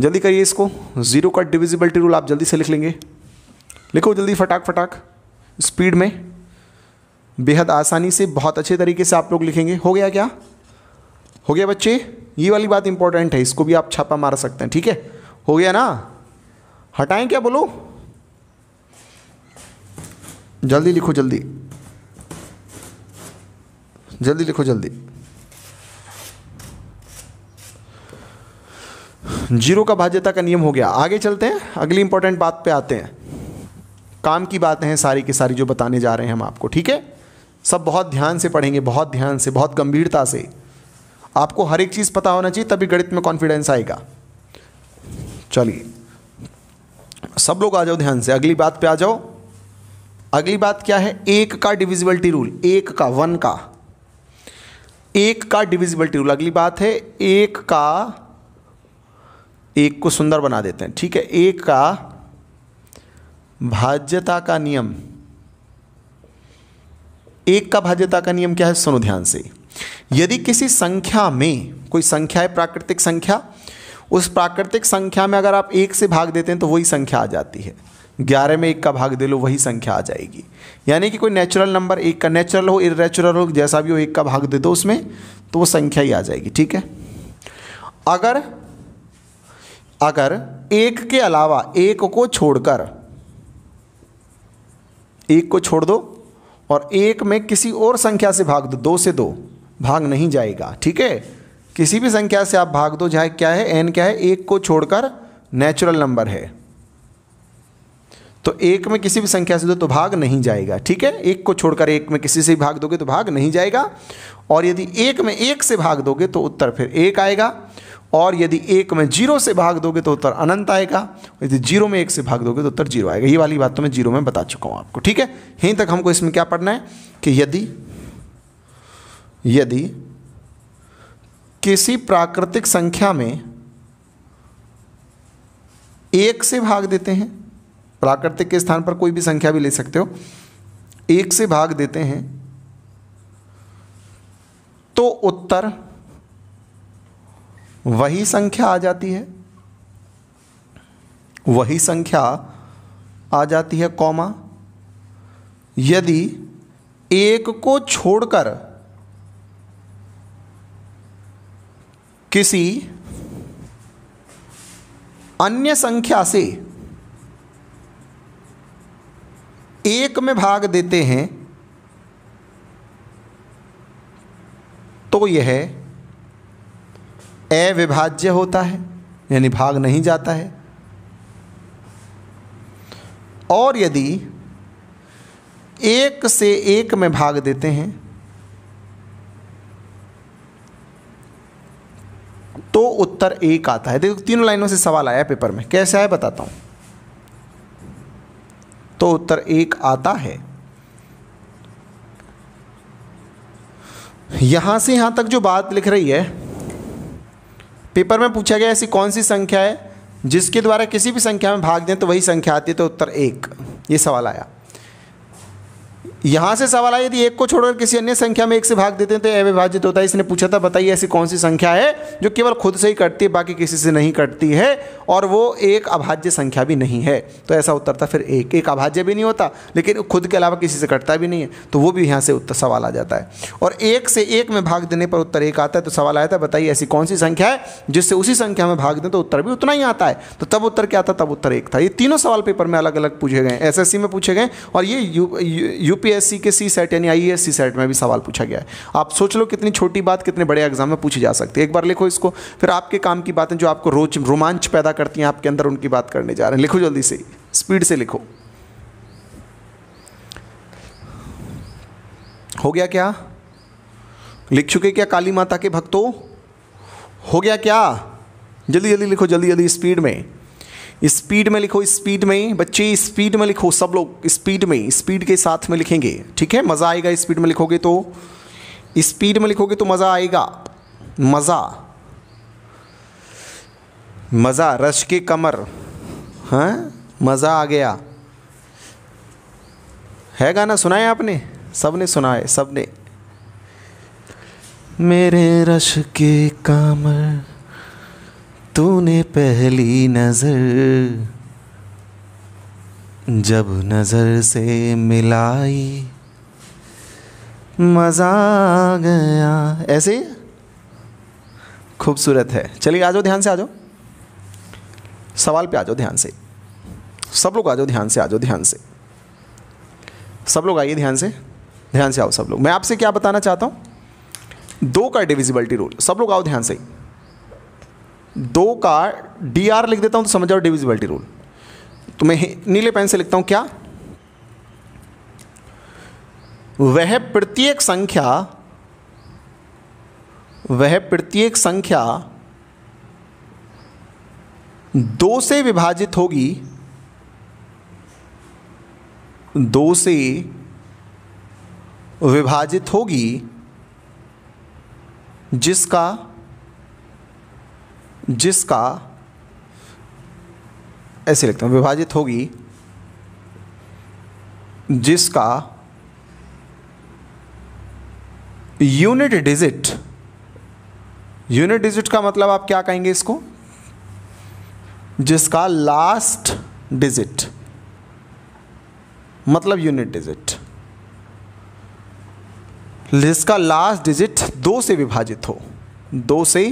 जल्दी करिए इसको जीरो का डिविजिबिलिटी रूल आप जल्दी से लिख लेंगे लिखो जल्दी फटाक फटाक स्पीड में बेहद आसानी से बहुत अच्छे तरीके से आप लोग लिखेंगे हो गया क्या हो गया बच्चे ये वाली बात इंपॉर्टेंट है इसको भी आप छापा मार सकते हैं ठीक है हो गया ना हटाएं क्या बोलो जल्दी लिखो जल्दी जल्दी लिखो जल्दी जीरो का भाज्यता का नियम हो गया आगे चलते हैं अगली इंपॉर्टेंट बात पे आते हैं काम की बात है सारी की सारी जो बताने जा रहे हैं हम आपको ठीक है सब बहुत ध्यान से पढ़ेंगे बहुत ध्यान से बहुत गंभीरता से आपको हर एक चीज़ पता होना चाहिए तभी गणित में कॉन्फिडेंस आएगा चलिए सब लोग आ जाओ ध्यान से अगली बात पे आ जाओ अगली बात क्या है एक का डिविजिबिलिटी रूल एक का वन का एक का डिविजिबिलिटी रूल अगली बात है एक का एक को सुंदर बना देते हैं ठीक है एक का भाज्यता का नियम एक का भाज्यता का नियम क्या है सुनो ध्यान से यदि किसी संख्या में कोई संख्या है प्राकृतिक संख्या उस प्राकृतिक संख्या में अगर आप एक से भाग देते हैं तो वही संख्या आ जाती है ग्यारह में एक का भाग दे लो वही संख्या आ जाएगी यानी कि कोई नेचुरल नंबर एक का नेचुरल हो इरेचुरल हो जैसा भी हो एक का भाग दे दो उसमें तो वो संख्या ही आ जाएगी ठीक है अगर अगर एक के अलावा एक को छोड़कर एक को छोड़ दो और एक में किसी और संख्या से भाग दो दो से दो भाग नहीं जाएगा ठीक है किसी भी संख्या से आप भाग दो चाहे क्या है एन क्या है एक को छोड़कर नेचुरल नंबर है तो एक में किसी भी संख्या से दो तो भाग नहीं जाएगा ठीक है एक को छोड़कर एक में किसी से भाग दोगे तो भाग नहीं जाएगा और यदि एक में एक से भाग दोगे तो उत्तर फिर एक आएगा और यदि एक में जीरो से भाग दोगे तो उत्तर अनंत आएगा यदि जीरो में एक से भाग दोगे तो उत्तर जीरो आएगा ये वाली बात तो मैं जीरो में बता चुका हूँ आपको ठीक है यहीं तक हमको इसमें क्या पढ़ना है कि यदि यदि किसी प्राकृतिक संख्या में एक से भाग देते हैं प्राकृतिक के स्थान पर कोई भी संख्या भी ले सकते हो एक से भाग देते हैं तो उत्तर वही संख्या आ जाती है वही संख्या आ जाती है कौमा यदि एक को छोड़कर किसी अन्य संख्या से एक में भाग देते हैं तो यह अविभाज्य होता है यानी भाग नहीं जाता है और यदि एक से एक में भाग देते हैं तो उत्तर एक आता है देखो तीनों लाइनों से सवाल आया पेपर में कैसे आया बताता हूं तो उत्तर एक आता है यहां से यहां तक जो बात लिख रही है पेपर में पूछा गया ऐसी कौन सी संख्या है जिसके द्वारा किसी भी संख्या में भाग दें तो वही संख्या आती है तो उत्तर एक ये सवाल आया यहाँ से सवाल आया यदि एक को छोड़कर किसी अन्य संख्या में एक से भाग देते हैं तो विभाजित होता है इसने पूछा था बताइए ऐसी कौन सी संख्या है जो केवल खुद से ही कटती है बाकी किसी से नहीं कटती है और वो एक अभाज्य संख्या भी नहीं है तो ऐसा उत्तर था फिर एक एक अभाज्य भी नहीं होता लेकिन खुद के अलावा किसी से कटता भी नहीं है तो वो भी यहाँ से उत्तर सवाल आ जाता है और एक से एक में भाग देने पर उत्तर एक आता है तो सवाल आया था बताइए ऐसी कौन सी संख्या है जिससे उसी संख्या में भाग दें तो उत्तर भी उतना ही आता है तो तब उत्तर क्या था तब उत्तर एक था ये तीनों सवाल पेपर में अलग अलग पूछे गए एस में पूछे गए और ये यूपी यूपीएससी के सी सेट यानी आई सी सेट में भी सवाल पूछा गया है आप सोच लो कितनी छोटी बात कितने बड़े एग्जाम में पूछी जा सकती है एक बार लिखो इसको फिर आपके काम की बातें जो आपको रोच रोमांच पैदा करती हैं आपके अंदर उनकी बात करने जा रहे हैं लिखो जल्दी से स्पीड से लिखो हो गया क्या लिख चुके क्या काली माता के भक्तों हो गया क्या जल्दी जल्दी लिखो जल्दी जल्दी स्पीड में स्पीड में लिखो स्पीड में बच्चे स्पीड में लिखो सब लोग स्पीड में स्पीड के साथ में लिखेंगे ठीक है मज़ा आएगा स्पीड में लिखोगे तो स्पीड में लिखोगे तो मज़ा आएगा मज़ा मज़ा रश के कमर हाँ मज़ा आ गया है गाना सुनाया आपने सब ने सुना है सब ने मेरे रश के कमर तूने पहली नज़र जब नज़र से मिलाई मज़ा आ गया ऐसे खूबसूरत है चलिए आ जाओ ध्यान से आ जाओ सवाल पे आ जाओ ध्यान से सब लोग आ जाओ ध्यान से आ जाओ ध्यान से सब लोग आइए ध्यान से ध्यान से आओ सब लोग मैं आपसे क्या बताना चाहता हूं दो का डिविजिबिलिटी रूल सब लोग आओ ध्यान से ही दो का डी आर लिख देता हूं तो समझ जाओ डिविजिबिलिटी रूल तो मैं नीले पेन से लिखता हूं क्या वह प्रत्येक संख्या वह प्रत्येक संख्या दो से विभाजित होगी दो से विभाजित होगी जिसका जिसका ऐसे लिखते हैं विभाजित होगी जिसका यूनिट डिजिट यूनिट डिजिट का मतलब आप क्या कहेंगे इसको जिसका लास्ट डिजिट मतलब यूनिट डिजिट जिसका लास्ट डिजिट दो से विभाजित हो दो से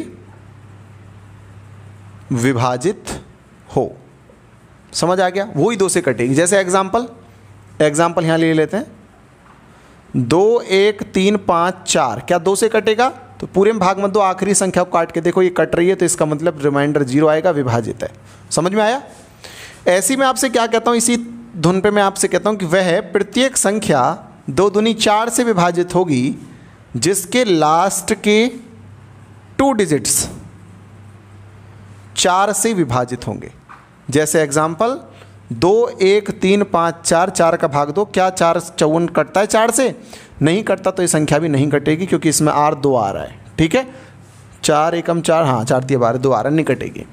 विभाजित हो समझ आ गया वो ही दो से कटेगी जैसे एग्जाम्पल एग्जाम्पल यहाँ ले लेते हैं दो एक तीन पाँच चार क्या दो से कटेगा तो पूरे में भाग मत दो आखिरी संख्या को काट के देखो ये कट रही है तो इसका मतलब रिमाइंडर जीरो आएगा विभाजित है समझ में आया ऐसी मैं आपसे क्या कहता हूँ इसी धुन पे मैं आपसे कहता हूँ कि वह प्रत्येक संख्या दो दुनी चार से विभाजित होगी जिसके लास्ट के टू डिजिट्स चार से विभाजित होंगे जैसे एग्जाम्पल दो एक तीन पाँच चार चार का भाग दो क्या चार चौवन कटता है चार से नहीं कटता तो ये संख्या भी नहीं कटेगी क्योंकि इसमें आर दो आ रहा है ठीक है चार एकम चार हाँ चार दिए बारह दो आ है नहीं कटेगी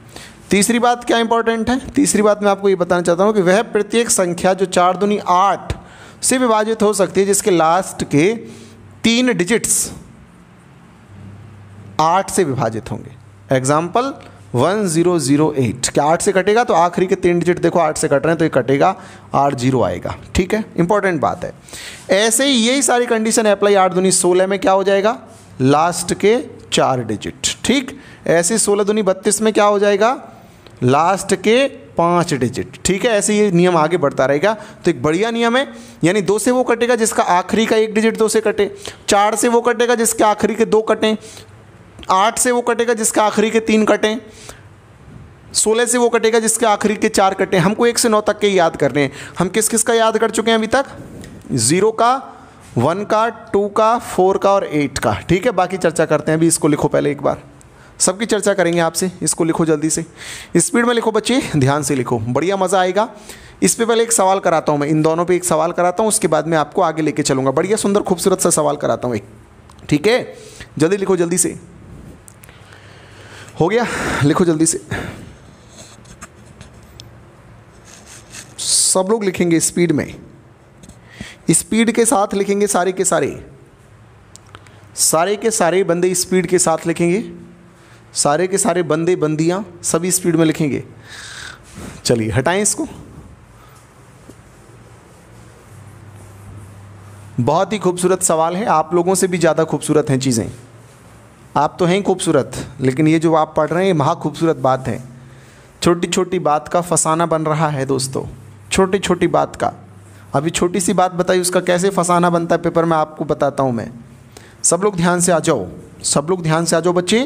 तीसरी बात क्या इंपॉर्टेंट है तीसरी बात मैं आपको ये बताना चाहता हूँ कि वह प्रत्येक संख्या जो चार दुनी आठ से विभाजित हो सकती है जिसके लास्ट के तीन डिजिट्स आठ से विभाजित होंगे example one zero zero eight क्या आठ से कटेगा तो आखिरी के तीन डिजिट देखो आठ से कट रहे हैं तो ये कटेगा आठ जीरो आएगा ठीक है इंपॉर्टेंट बात है ऐसे ही यही सारी कंडीशन अप्लाई आठ दुनी सोलह में क्या हो जाएगा लास्ट के चार डिजिट ठीक ऐसे सोलह दुनी बत्तीस में क्या हो जाएगा लास्ट के पांच डिजिट ठीक है ऐसे ये नियम आगे बढ़ता रहेगा तो एक बढ़िया नियम है यानी दो से वो कटेगा जिसका आखिरी का एक डिजिट दो से कटे चार से वो कटेगा जिसके आखिरी के दो कटें आठ से वो कटेगा जिसके आखिरी के तीन कटें सोलह से वो कटेगा जिसके आखिरी के चार कटें हमको एक से नौ तक के याद करने हैं हम किस किस का याद कर चुके हैं अभी तक ज़ीरो का वन का टू का फोर का और एट का ठीक है बाकी चर्चा करते हैं अभी इसको लिखो पहले एक बार सबकी चर्चा करेंगे आपसे इसको लिखो जल्दी से स्पीड में लिखो बच्चे ध्यान से लिखो बढ़िया मज़ा आएगा इस पे पहले एक सवाल कराता हूँ मैं इन दोनों पे एक सवाल कराता हूँ उसके बाद मैं आपको आगे लेके चलूँगा बढ़िया सुंदर खूबसूरत सा सवाल कराता हूँ एक ठीक है जल्दी लिखो जल्दी से हो गया लिखो जल्दी से सब लोग लिखेंगे स्पीड में स्पीड के साथ लिखेंगे सारे के सारे सारे के सारे बंदे स्पीड के साथ लिखेंगे सारे के सारे बंदे बंदियाँ सभी स्पीड में लिखेंगे चलिए हटाएं इसको बहुत ही खूबसूरत सवाल है आप लोगों से भी ज़्यादा खूबसूरत हैं चीज़ें आप तो हैं खूबसूरत लेकिन ये जो आप पढ़ रहे हैं ये महा खूबसूरत बात है छोटी छोटी बात का फसाना बन रहा है दोस्तों छोटी छोटी बात का अभी छोटी सी बात बताई उसका कैसे फसाना बनता है पेपर में आपको बताता हूँ मैं सब लोग ध्यान से आ जाओ सब लोग ध्यान से आ जाओ बच्चे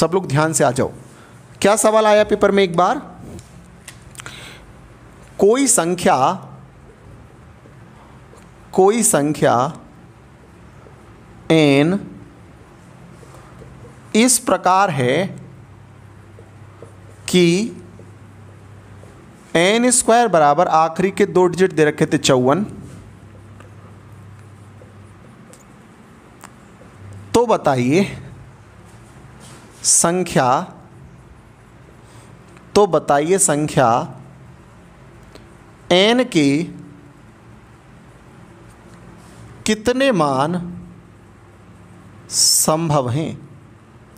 सब लोग ध्यान से आ जाओ क्या सवाल आया पेपर में एक बार कोई संख्या कोई संख्या एन इस प्रकार है कि एन स्क्वायर बराबर आखिरी के दो डिजिट दे रखे थे चौवन तो बताइए संख्या तो बताइए संख्या एन के कितने मान संभव हैं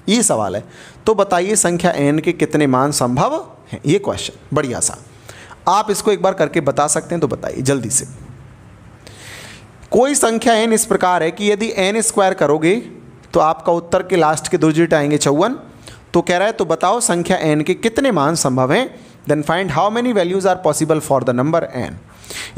ये सवाल है तो बताइए संख्या एन के कितने मान संभव हैं ये क्वेश्चन बढ़िया सा आप इसको एक बार करके बता सकते हैं तो बताइए जल्दी से कोई संख्या एन इस प्रकार है कि यदि एन स्क्वायर करोगे तो आपका उत्तर के लास्ट के दो डिजिट आएंगे चौवन तो कह रहा है तो बताओ संख्या एन के कितने मान संभव हैं find how many values are possible for the number n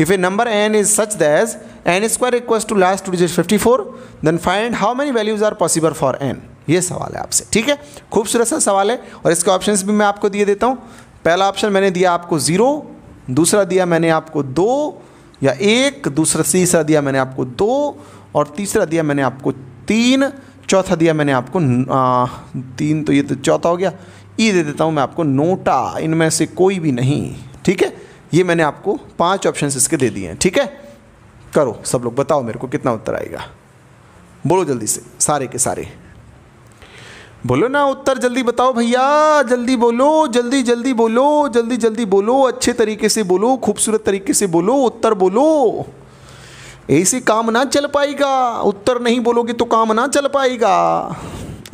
if a number n is such that's n square equal to last two digit fifty four then find how many values are possible for n ये सवाल है आपसे ठीक है खूबसूरत सा सवाल है और इसके ऑप्शन भी मैं आपको दिए देता हूँ पहला ऑप्शन मैंने दिया आपको ज़ीरो दूसरा दिया मैंने आपको दो या एक दूसरा तीसरा दिया मैंने आपको दो और तीसरा दिया मैंने आपको तीन चौथा दिया मैंने आपको आ, तीन तो ये तो चौथा हो गया ये दे देता हूँ मैं आपको नोटा इनमें से कोई भी नहीं ठीक है ये मैंने आपको पांच ऑप्शंस इसके दे दिए हैं ठीक है करो सब लोग बताओ मेरे को कितना उत्तर आएगा बोलो जल्दी से सारे के सारे बोलो ना उत्तर जल्दी बताओ भैया जल्दी बोलो जल्दी जल्दी बोलो जल्दी जल्दी बोलो अच्छे तरीके से बोलो खूबसूरत तरीके से बोलो उत्तर बोलो ऐसे काम ना चल पाएगा उत्तर नहीं बोलोगे तो काम ना चल पाएगा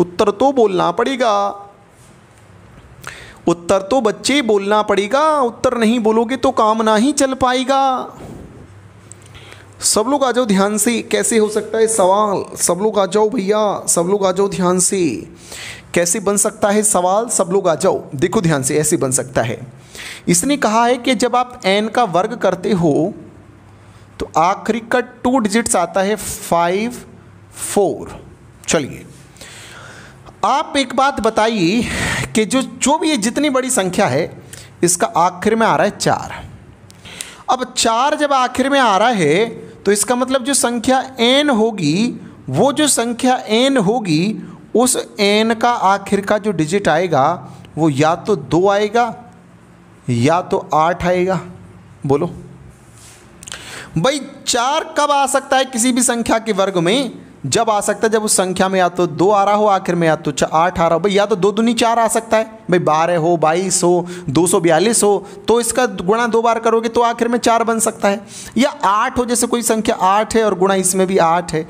उत्तर तो बोलना पड़ेगा उत्तर तो बच्चे बोलना पड़ेगा उत्तर नहीं बोलोगे तो काम ना ही चल पाएगा सब लोग आ जाओ ध्यान से कैसे हो सकता है सवाल सब लोग आ जाओ भैया सब लोग आ जाओ ध्यान से कैसे बन सकता है सवाल सब लोग आ जाओ देखो ध्यान से ऐसे बन सकता है इसने कहा है कि जब आप एन का वर्ग करते हो तो आखिरी का टू डिजिट्स आता है फाइव फोर चलिए आप एक बात बताइए कि जो जो भी ये जितनी बड़ी संख्या है इसका आखिर में आ रहा है चार अब चार जब आखिर में आ रहा है तो इसका मतलब जो संख्या एन होगी वो जो संख्या एन होगी उस एन का आखिर का जो डिजिट आएगा वो या तो दो आएगा या तो आठ आएगा बोलो भाई चार कब आ सकता है किसी भी संख्या के वर्ग में जब आ सकता है जब उस संख्या में या तो दो आ रहा हो आखिर में या तो आठ आ रहा हो भाई या तो दो दूनी चार आ सकता है भाई बारह हो बाईस हो दो सौ बयालीस हो तो इसका गुणा दो बार करोगे तो आखिर में चार बन सकता है या आठ हो जैसे कोई संख्या आठ है और गुणा इसमें भी आठ है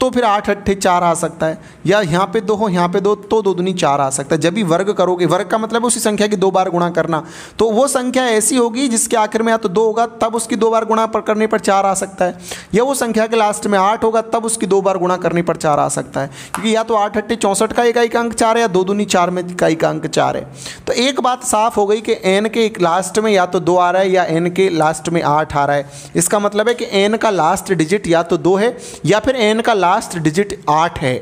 तो फिर आठ अट्ठे चार आ सकता है या यहाँ पे दो हो यहाँ पे दो तो दो दुनी चार आ सकता है जब भी वर्ग करोगे वर्ग का मतलब उसी संख्या की दो बार गुणा करना तो वो संख्या ऐसी होगी जिसके आखिर में या तो दो होगा तब उसकी दो बार गुणा पर करने पर चार आ सकता है या वो संख्या के लास्ट में आठ होगा तब उसकी दो बार गुणा करने पर चार आ सकता है क्योंकि या तो आठ अट्ठे चौंसठ का इकाई का अंक चार है या दो दुनी चार में इकाई का अंक चार है तो एक बात साफ हो गई कि एन के लास्ट में या तो दो आ रहा है या एन के लास्ट में आठ आ रहा है इसका मतलब है कि एन का लास्ट डिजिट या तो दो है या फिर एन का लास्ट डिजिट आठ है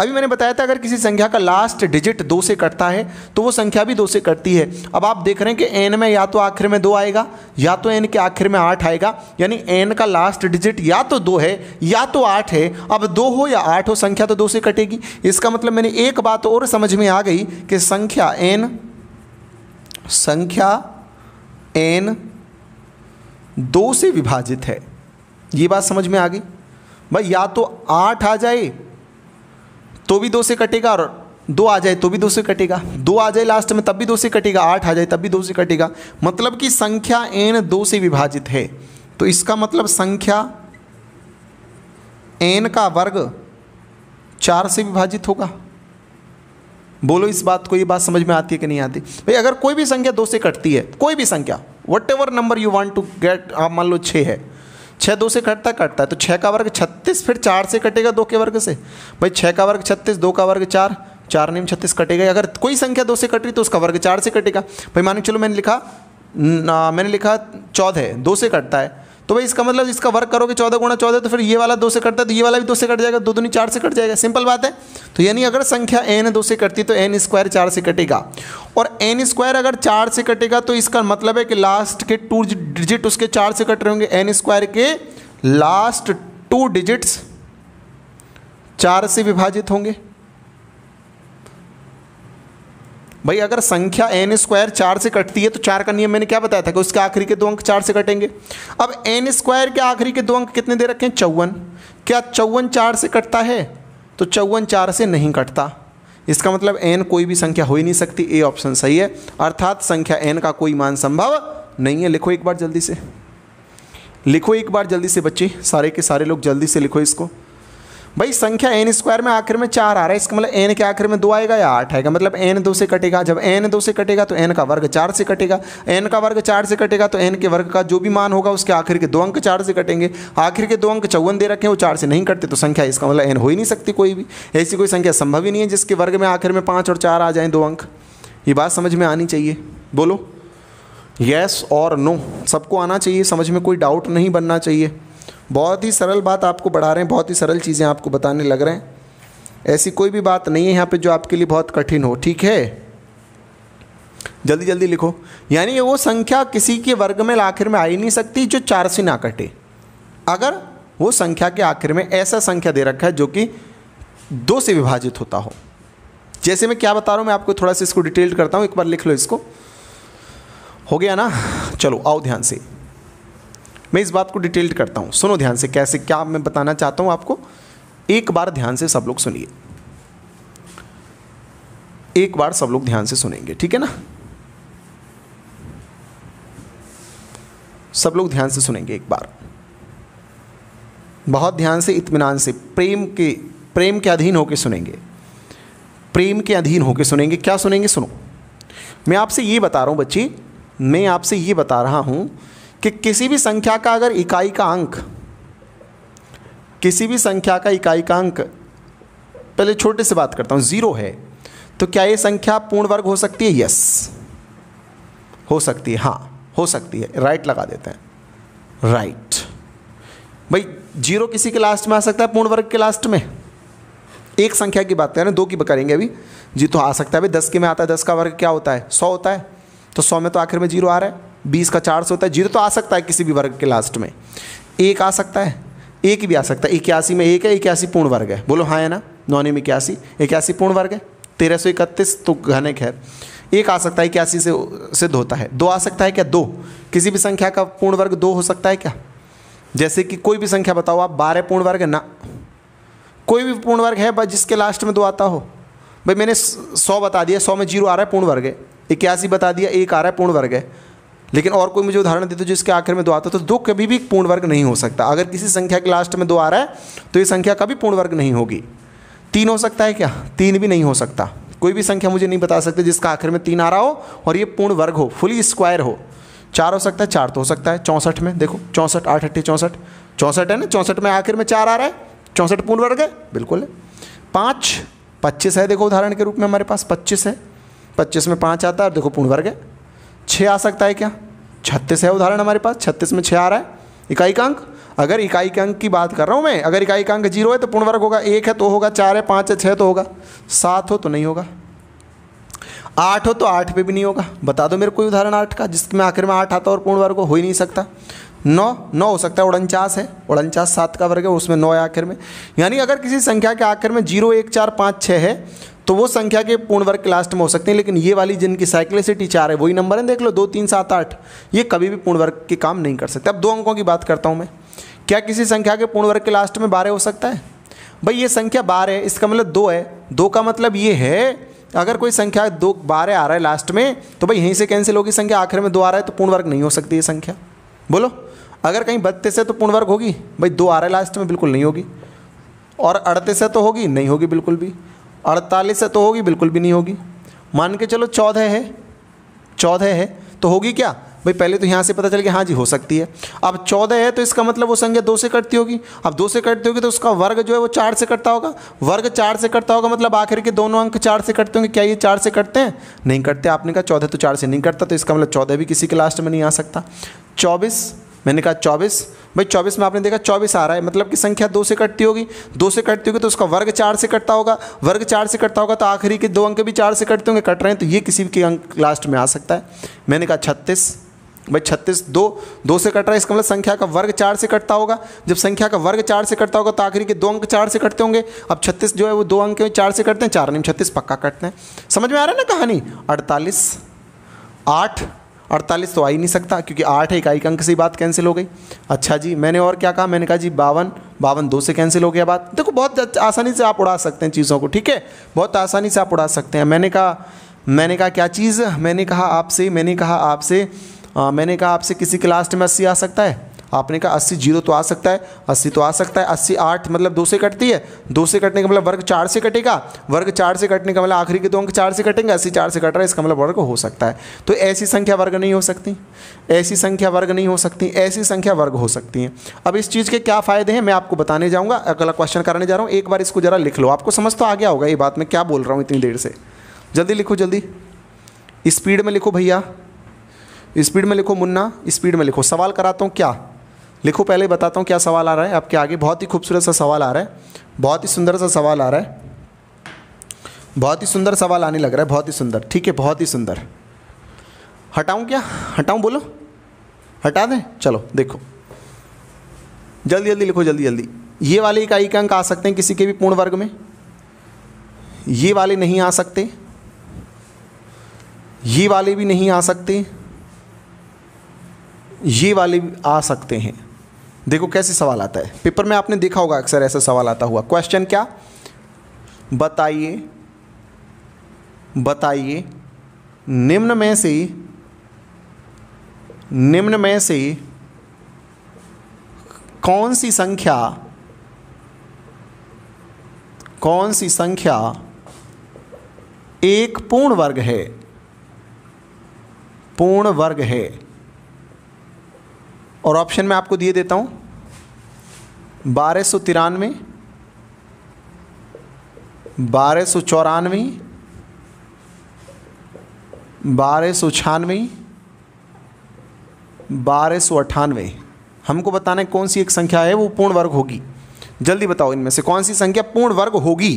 अभी मैंने बताया था अगर किसी संख्या का लास्ट डिजिट दो से कटता है तो वो संख्या भी दो से कटती है अब आप देख रहे हैं कि एन में या तो आखिर में दो आएगा या तो एन के आखिर में आठ आएगा यानी एन का लास्ट डिजिट या तो दो है या तो आठ है अब दो हो या आठ हो संख्या तो दो से कटेगी इसका मतलब मैंने एक बात और समझ में आ गई कि संख्या एन संख्या एन दो से विभाजित है ये बात समझ में आ गई भाई या तो आठ आ जाए तो भी दो से कटेगा और दो आ जाए तो भी दो से कटेगा दो आ जाए लास्ट में तब भी दो से कटेगा आठ आ जाए तब भी दो से कटेगा मतलब कि संख्या एन दो से विभाजित है तो इसका मतलब संख्या एन का वर्ग चार से विभाजित होगा बोलो इस बात को ये बात समझ में आती है कि नहीं आती भाई अगर कोई भी संख्या दो से कटती है कोई भी संख्या whatever number you want to get आप मान लो छः है छः दो से कटता कटता है तो छः का वर्ग छत्तीस फिर चार से कटेगा दो के वर्ग से भाई छः का वर्ग छत्तीस दो का वर्ग चार चार नीम छत्तीस कटेगा अगर कोई संख्या दो से कट रही तो उसका वर्ग चार से कटेगा भाई मानो चलो मैंने लिखा मैंने लिखा चौदह दो से कटता है तो भाई इसका मतलब इसका वर्क करोगे चौदह गुणा चौदह तो फिर ये वाला दो से कटता है तो ये वाला भी दो से कट जाएगा दो दूनी चार से कट जाएगा सिंपल बात है तो यानी अगर संख्या एन दो से कटती तो एन स्क्वायर चार से कटेगा और एन स्क्वायर अगर चार से कटेगा तो इसका मतलब है कि लास्ट के टू डिजिट उसके चार से कट रहे होंगे एन स्क्वायर के लास्ट टू डिजिट्स चार से विभाजित होंगे भाई अगर संख्या एन स्क्वायर चार से कटती है तो चार का नियम मैंने क्या बताया था कि उसके आखिरी के दो अंक चार से कटेंगे अब एन स्क्वायर के आखिरी के दो अंक कितने दे रखे हैं चौवन क्या चौवन चार से कटता है तो चौवन चार से नहीं कटता इसका मतलब एन कोई भी संख्या हो ही नहीं सकती ए ऑप्शन सही है अर्थात संख्या एन का कोई मान संभव नहीं है लिखो एक बार जल्दी से लिखो एक बार जल्दी से बच्चे सारे के सारे लोग जल्दी से लिखो इसको भाई संख्या एन स्क्वायर में आखिर में चार आ रहा है इसका मतलब एन के आखिर में दो आएगा या आठ आएगा मतलब एन दो से कटेगा जब एन दो से कटेगा तो एन का वर्ग चार से कटेगा एन का वर्ग चार से कटेगा तो एन के वर्ग का जो भी मान होगा उसके आखिर के दो अंक चार से कटेंगे आखिर के दो अंक चौवन दे रखे वो चार से नहीं कटते तो संख्या इसका मतलब एन हो ही नहीं सकती कोई भी ऐसी कोई संख्या संभव ही नहीं है जिसके वर्ग में आखिर में पाँच और चार आ जाए दो अंक ये बात समझ में आनी चाहिए बोलो यस और नो सबको आना चाहिए समझ में कोई डाउट नहीं बनना चाहिए बहुत ही सरल बात आपको बढ़ा रहे हैं बहुत ही सरल चीज़ें आपको बताने लग रहे हैं ऐसी कोई भी बात नहीं है यहाँ पे जो आपके लिए बहुत कठिन हो ठीक है जल्दी जल्दी लिखो यानी वो संख्या किसी के वर्ग में आखिर में आ ही नहीं सकती जो चार से ना कटे अगर वो संख्या के आखिर में ऐसा संख्या दे रखा है जो कि दो से विभाजित होता हो जैसे मैं क्या बता रहा हूँ मैं आपको थोड़ा सा इसको डिटेल करता हूँ एक बार लिख लो इसको हो गया ना चलो आओ ध्यान से मैं इस बात को डिटेल्ड करता हूँ सुनो ध्यान से कैसे क्या मैं बताना चाहता हूँ आपको एक बार ध्यान से सब लोग सुनिए एक बार सब लोग ध्यान से सुनेंगे ठीक है ना सब लोग ध्यान से सुनेंगे एक बार बहुत ध्यान से इत्मीनान से प्रेम के प्रेम के अधीन होकर सुनेंगे प्रेम के अधीन होकर सुनेंगे क्या सुनेंगे सुनो मैं आपसे ये बता रहा हूँ बच्चे मैं आपसे ये बता रहा हूँ कि किसी भी संख्या का अगर इकाई का अंक किसी भी संख्या का इकाई का अंक पहले छोटे से बात करता हूं ज़ीरो है तो क्या यह संख्या पूर्ण वर्ग हो सकती है यस हो सकती है हां हो सकती है राइट लगा देते हैं राइट भाई जीरो किसी के लास्ट में आ सकता है पूर्ण वर्ग के लास्ट में एक संख्या की बात करें दो की करेंगे अभी जी तो आ सकता है भाई दस के में आता है दस का वर्ग क्या होता है सौ होता है तो सौ में तो आखिर में जीरो आ रहा है बीस का चार सौ होता है जीरो तो आ सकता है किसी भी वर्ग के लास्ट में एक आ सकता है एक भी आ सकता है इक्यासी में एक है इक्यासी पूर्ण वर्ग है बोलो हाँ है ना नौने में इक्यासी इक्यासी पूर्ण वर्ग है तेरह सौ इकतीस तो घने है एक आ सकता है इक्यासी से सिद्ध होता है दो आ सकता है क्या दो किसी भी संख्या का पूर्ण वर्ग दो हो सकता है क्या जैसे कि कोई भी संख्या बताओ आप बारह पूर्ण वर्ग ना कोई भी पूर्ण वर्ग है बस जिसके लास्ट में दो आता हो भाई मैंने सौ बता दिया सौ में जीरो आ रहा है पूर्ण वर्ग है इक्यासी बता दिया एक आ रहा है पूर्ण वर्ग है लेकिन और कोई मुझे उदाहरण दे दो जिसके आखिर में दो आता तो दो कभी भी पूर्ण वर्ग नहीं हो सकता अगर किसी संख्या के लास्ट में दो आ रहा है तो ये संख्या कभी पूर्ण वर्ग नहीं होगी तीन हो सकता है क्या तीन भी नहीं हो सकता कोई भी संख्या मुझे नहीं बता सकते जिसका आखिर में तीन आ रहा हो और ये पूर्ण वर्ग हो फुली स्क्वायर हो चार हो सकता है चार तो हो सकता है चौंसठ में देखो चौंसठ आठ अट्ठी चौंसठ चौंसठ है ना चौंसठ में आखिर में चार आ रहा है चौंसठ पूर्ण वर्ग है बिल्कुल है पाँच पच्चीस है देखो उदाहरण के रूप में हमारे पास पच्चीस है पच्चीस में पाँच आता है और देखो पूर्ण वर्ग है छः आ सकता है क्या छत्तीस है उदाहरण हमारे पास छत्तीस में छः आ रहा है इकाई का अंक अगर इकाई के अंक की बात कर रहा हूँ मैं अगर इकाई का अंक जीरो है तो पूर्ण वर्ग होगा एक है तो होगा चार है पाँच है छः तो होगा सात हो तो नहीं होगा आठ हो तो आठ पे भी नहीं होगा बता दो मेरे कोई उदाहरण आठ का जिसमें आखिर में आठ आता और पूर्ण वर्ग हो ही नहीं सकता नौ नौ हो सकता है उड़नचास है उड़नचास सात का वर्ग है उसमें नौ है आखिर में यानी अगर किसी संख्या के आखिर में जीरो एक चार पाँच छः है तो वो संख्या के पूर्ण वर्ग के लास्ट में हो सकते हैं लेकिन ये वाली जिनकी साइक्लिसिटी चार है वही नंबर है देख लो दो तीन सात आठ ये कभी भी पूर्ण वर्ग के काम नहीं कर सकते अब दो अंकों की बात करता हूँ मैं क्या किसी संख्या के पूर्ण वर्ग के लास्ट में बारह हो सकता है भाई ये संख्या बारह है इसका मतलब दो है दो का मतलब ये है अगर कोई संख्या दो बारह आ रहा है लास्ट में तो भाई यहीं से कैंसिल होगी संख्या आखिर में दो आ रहा है तो पूर्ण वर्ग नहीं हो सकती ये संख्या बोलो अगर कहीं बत्तीस है तो पूर्ण वर्ग होगी भाई दो आ रहा है लास्ट में बिल्कुल नहीं होगी और अड़तीस है तो होगी नहीं होगी बिल्कुल भी अड़तालीस तो होगी बिल्कुल भी नहीं होगी मान के चलो चौदह है चौदह है तो होगी क्या भाई पहले तो यहाँ से पता चल गया हाँ जी हो सकती है अब चौदह है तो इसका मतलब वो संख्या दो से कटती होगी अब दो से कटती होगी तो उसका वर्ग जो है वो चार से कटता होगा वर्ग चार से कटता होगा मतलब आखिर के दोनों अंक चार से कटते होंगे क्या ये चार से कटते हैं नहीं कटते आपने कहा चौदह तो चार से नहीं कटता तो इसका मतलब चौदह भी किसी के लास्ट में नहीं आ सकता चौबीस मैंने कहा चौबीस भाई चौबीस में आपने देखा चौबीस आ रहा है मतलब कि संख्या दो से कटती होगी दो से कटती होगी तो उसका वर्ग चार से कटता होगा वर्ग चार से कटता होगा तो आखिरी के दो अंक भी चार से कटते होंगे कट रहे हैं तो ये किसी के अंक लास्ट में आ सकता है मैंने कहा छत्तीस भाई छत्तीस दो दो से कट रहा है इसका मतलब संख्या का वर्ग चार से कटता होगा जब संख्या का वर्ग चार से कटता होगा तो आखिरी के दो अंक चार से कटते होंगे अब छत्तीस जो है वो दो अंक चार से कटते हैं चार नहीं छत्तीस पक्का कटते हैं समझ में आ रहा है ना कहानी अड़तालीस आठ अड़तालीस तो आ ही नहीं सकता क्योंकि आठ इकाई अंक से बात कैंसिल हो गई अच्छा जी मैंने और क्या कहा मैंने कहा जी बावन बावन दो से कैंसिल हो गया बात देखो बहुत आसानी से आप उड़ा सकते हैं चीज़ों को ठीक है बहुत आसानी से आप उड़ा सकते हैं मैंने कहा मैंने कहा क्या चीज़ मैंने कहा आपसे मैंने कहा आपसे मैंने कहा आपसे किसी के लास्ट में अस्सी आ सकता है आपने कहा अस्सी जीरो तो आ सकता है अस्सी तो आ सकता है अस्सी आठ मतलब दो से कटती है दो से कटने का मतलब वर्ग चार से कटेगा वर्ग चार से कटने का मतलब आखिरी के दो अंक चार से कटेंगे अस्सी चार से कट रहा है इसका मतलब वर्ग हो सकता है तो ऐसी संख्या वर्ग नहीं हो सकती ऐसी संख्या वर्ग नहीं हो सकती ऐसी संख्या वर्ग हो सकती हैं अब इस चीज़ के क्या फ़ायदे हैं मैं आपको बताने जाऊँगा अगला क्वेश्चन कराने जा रहा हूँ एक बार इसको ज़रा लिख लो आपको समझ तो आ गया होगा ये बात मैं क्या बोल रहा हूँ इतनी देर से जल्दी लिखो जल्दी स्पीड में लिखो भैया स्पीड में लिखो मुन्ना स्पीड में लिखो सवाल कराता हूँ क्या लिखो पहले बताता हूँ क्या सवाल आ रहा है आपके आगे बहुत ही खूबसूरत सा सवाल आ रहा है बहुत ही सुंदर सा सवाल आ रहा है बहुत ही सुंदर सवाल आने लग रहा है बहुत ही सुंदर ठीक है बहुत ही सुंदर हटाऊँ क्या हटाऊँ बोलो हटा दें चलो देखो जल्दी जल्दी लिखो जल्दी जल्दी ये वाले इकाई के अंक आ सकते हैं किसी के भी पूर्ण वर्ग में ये वाले नहीं आ सकते ये वाले भी नहीं आ सकते ये वाले आ सकते हैं देखो कैसे सवाल आता है पेपर में आपने देखा होगा अक्सर ऐसा सवाल आता हुआ क्वेश्चन क्या बताइए बताइए निम्न में से निम्न में से कौन सी संख्या कौन सी संख्या एक पूर्ण वर्ग है पूर्ण वर्ग है और ऑप्शन मैं आपको दिए देता हूँ बारह सौ तिरानवे बारह सौ चौरानवे बारह सौ छियानवे बारह सौ अट्ठानवे हमको बताना है कौन सी एक संख्या है वो पूर्ण वर्ग होगी जल्दी बताओ इनमें से कौन सी संख्या पूर्ण वर्ग होगी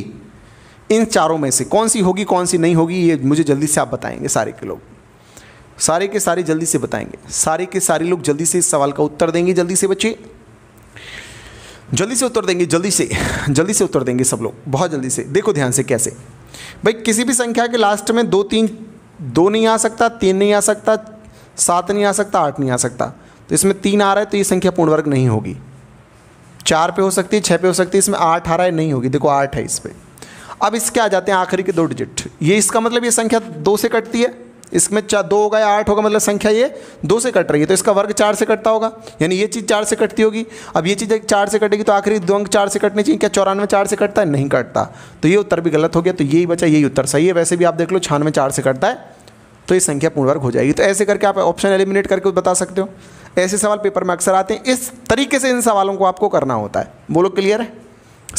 इन चारों में से कौन सी होगी कौन सी नहीं होगी ये मुझे जल्दी से आप बताएंगे सारे के लोग सारे के सारे जल्दी से बताएंगे सारे के सारे लोग जल्दी से इस सवाल का उत्तर देंगे जल्दी से बच्चे जल्दी से उत्तर देंगे जल्दी से जल्दी से उत्तर देंगे सब लोग बहुत जल्दी से देखो ध्यान से कैसे भाई किसी भी संख्या के लास्ट में दो तीन दो नहीं आ सकता तीन नहीं आ सकता सात नहीं आ सकता आठ नहीं आ सकता तो इसमें तीन आ रहा है तो ये संख्या पूर्ण वर्ग नहीं होगी चार पे हो सकती है छः पे हो सकती है इसमें आठ आ रहा है नहीं होगी देखो आठ है इस पर अब इसके आ जाते हैं आखिरी के दो डिजिट ये इसका मतलब ये संख्या दो से कटती है इसमें चार दो होगा या आठ होगा मतलब संख्या ये दो से कट रही है तो इसका वर्ग चार से कटता होगा यानी ये चीज़ चार से कटती होगी अब ये चीज़ चार से कटेगी तो आखिरी दो अंक चार से कटने चाहिए क्या चौरानवे चार से कटता है नहीं कटता तो ये उत्तर भी गलत हो गया तो यही बचा यही उत्तर सही है वैसे भी आप देख लो छानवे चार से कटता है तो ये संख्या पूर्ण वर्ग हो जाएगी तो ऐसे करके आप ऑप्शन एलिमिनेट करके बता सकते हो ऐसे सवाल पेपर में अक्सर आते हैं इस तरीके से इन सवालों को आपको करना होता है बोलो क्लियर है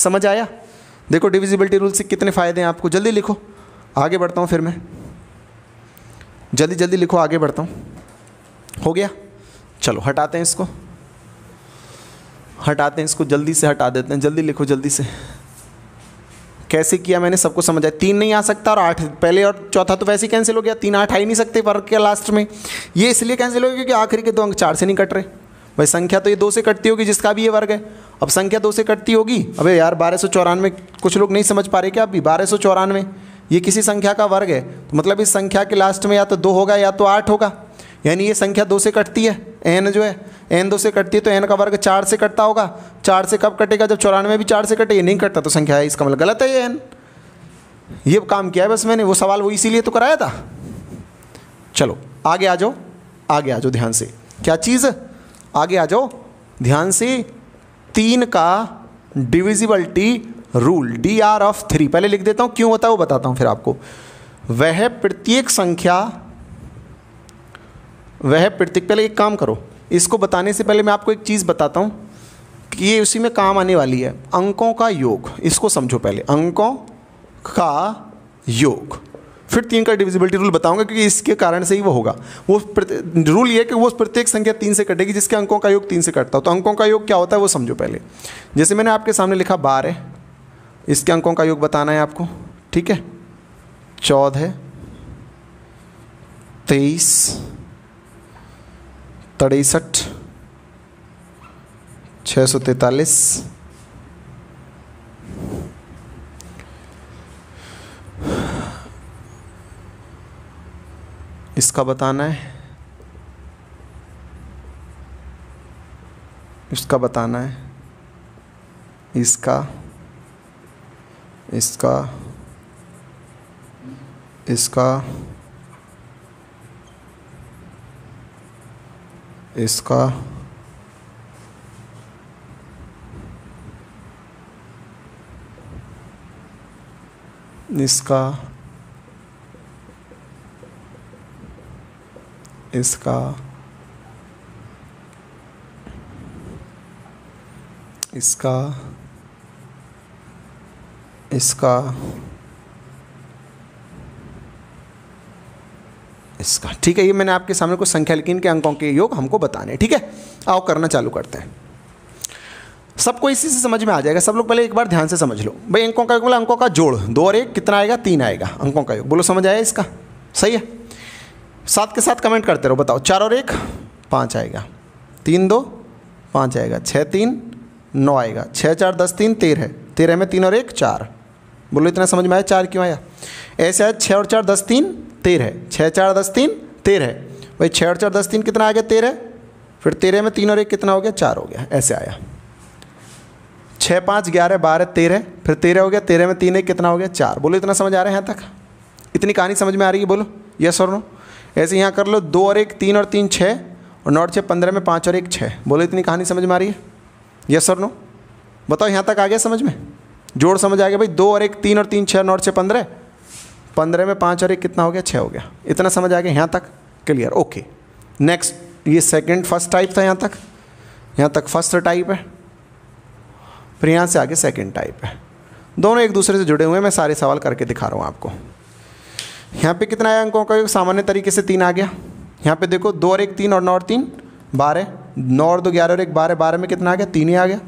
समझ आया देखो डिविजिबिलिटी रूल से कितने फ़ायदे हैं आपको जल्दी लिखो आगे बढ़ता हूँ फिर मैं जल्दी जल्दी लिखो आगे बढ़ता हूँ हो गया चलो हटाते हैं इसको हटाते हैं इसको जल्दी से हटा देते हैं जल्दी लिखो जल्दी से कैसे किया मैंने सबको समझा तीन नहीं आ सकता और आठ पहले और चौथा तो वैसे ही कैंसिल हो गया तीन आठ आ ही नहीं सकते पर क्या लास्ट में ये इसलिए कैंसिल हो गया क्योंकि आखिरी के दो अंक चार से नहीं कट रहे भाई संख्या तो ये दो से कटती होगी जिसका भी ये वर्ग है अब संख्या दो से कटती होगी अबे यार बारह सौ चौरानवे कुछ लोग नहीं समझ पा रहे क्या अभी बारह सौ चौरानवे ये किसी संख्या का वर्ग है तो मतलब इस संख्या के लास्ट में या तो दो होगा या तो आठ होगा यानी ये संख्या दो से कटती है एन जो है एन दो से कटती है तो एन का वर्ग चार से कटता होगा चार से कब कटेगा जब चौरानवे भी चार से कटे ये नहीं कटता तो संख्या है इसका मतलब गलत है ये एन ये काम किया है बस मैंने वो सवाल वो इसीलिए तो कराया था चलो आगे आ जाओ आगे आ जाओ ध्यान से क्या चीज़ आगे आ जाओ ध्यान से तीन का divisibility rule D R of three पहले लिख देता हूं क्यों होता है वो बताता हूं फिर आपको वह प्रत्येक संख्या वह प्रत्येक पहले एक काम करो इसको बताने से पहले मैं आपको एक चीज़ बताता हूं कि ये उसी में काम आने वाली है अंकों का योग इसको समझो पहले अंकों का योग फिर तीन का डिविजिबिलिटी रूल बताऊंगा क्योंकि इसके कारण से ही वो होगा वो रूल ये कि वो प्रत्येक संख्या तीन से कटेगी जिसके अंकों का योग तीन से कटता हो तो अंकों का योग क्या होता है वो समझो पहले जैसे मैंने आपके सामने लिखा बारह इसके अंकों का योग बताना है आपको ठीक है चौदह तेईस तिरसठ छः सौ तैतालीस इसका बताना है इसका बताना है इसका इसका इसका इसका इसका इसका इसका इसका इसका ठीक है ये मैंने आपके सामने कुछ संख्या लेकिन के अंकों के योग हमको बताने ठीक है आओ करना चालू करते हैं सबको इसी से समझ में आ जाएगा सब लोग पहले एक बार ध्यान से समझ लो भाई अंकों का योग मतलब बोला अंकों का जोड़ दो और एक कितना आएगा तीन आएगा अंकों का योग बोलो समझ आया इसका सही है साथ के साथ कमेंट करते रहो बताओ चार और एक पाँच आएगा तीन दो पाँच आएगा छः तीन नौ आएगा छः चार दस तीन तेरह तेरह में तीन और एक चार बोलो इतना समझ में आया चार क्यों आया ऐसे आया छः और चार दस तीन तेरह है छः चार दस तीन तेरह है भाई छः और चार दस तीन कितना आ गया तेरह फिर तेरह में तीन और एक कितना हो गया चार हो गया ऐसे आया छः पाँच ग्यारह बारह तेरह फिर तेरह हो गया तेरह में तीन एक कितना हो गया चार बोलो इतना समझ आ रहा है यहाँ तक इतनी कहानी समझ में आ रही है बोलो यस और नो ऐसे यहाँ कर लो दो और एक तीन और तीन छः और नौ और छः पंद्रह में पाँच और एक छः बोलो इतनी कहानी समझ में आ रही है यस और नो बताओ यहाँ तक आ गया समझ में जोड़ समझ आ गया भाई दो और एक तीन और तीन छः नौ और छः पंद्रह पंद्रह में पाँच और एक कितना हो गया छः हो गया इतना समझ आ गया यहाँ तक क्लियर ओके नेक्स्ट ये सेकेंड फर्स्ट टाइप था यहाँ तक यहाँ तक फर्स्ट टाइप है फिर यहाँ से आगे सेकेंड टाइप है दोनों एक दूसरे से जुड़े हुए हैं मैं सारे सवाल करके दिखा रहा हूँ आपको यहाँ पे कितना आया अंकों का सामान्य तरीके से तीन आ गया यहाँ पे देखो दो और एक तीन और नौ और तीन बारह नौ और दो ग्यारह और एक बारह बारह में कितना आ गया तीन ही आ गया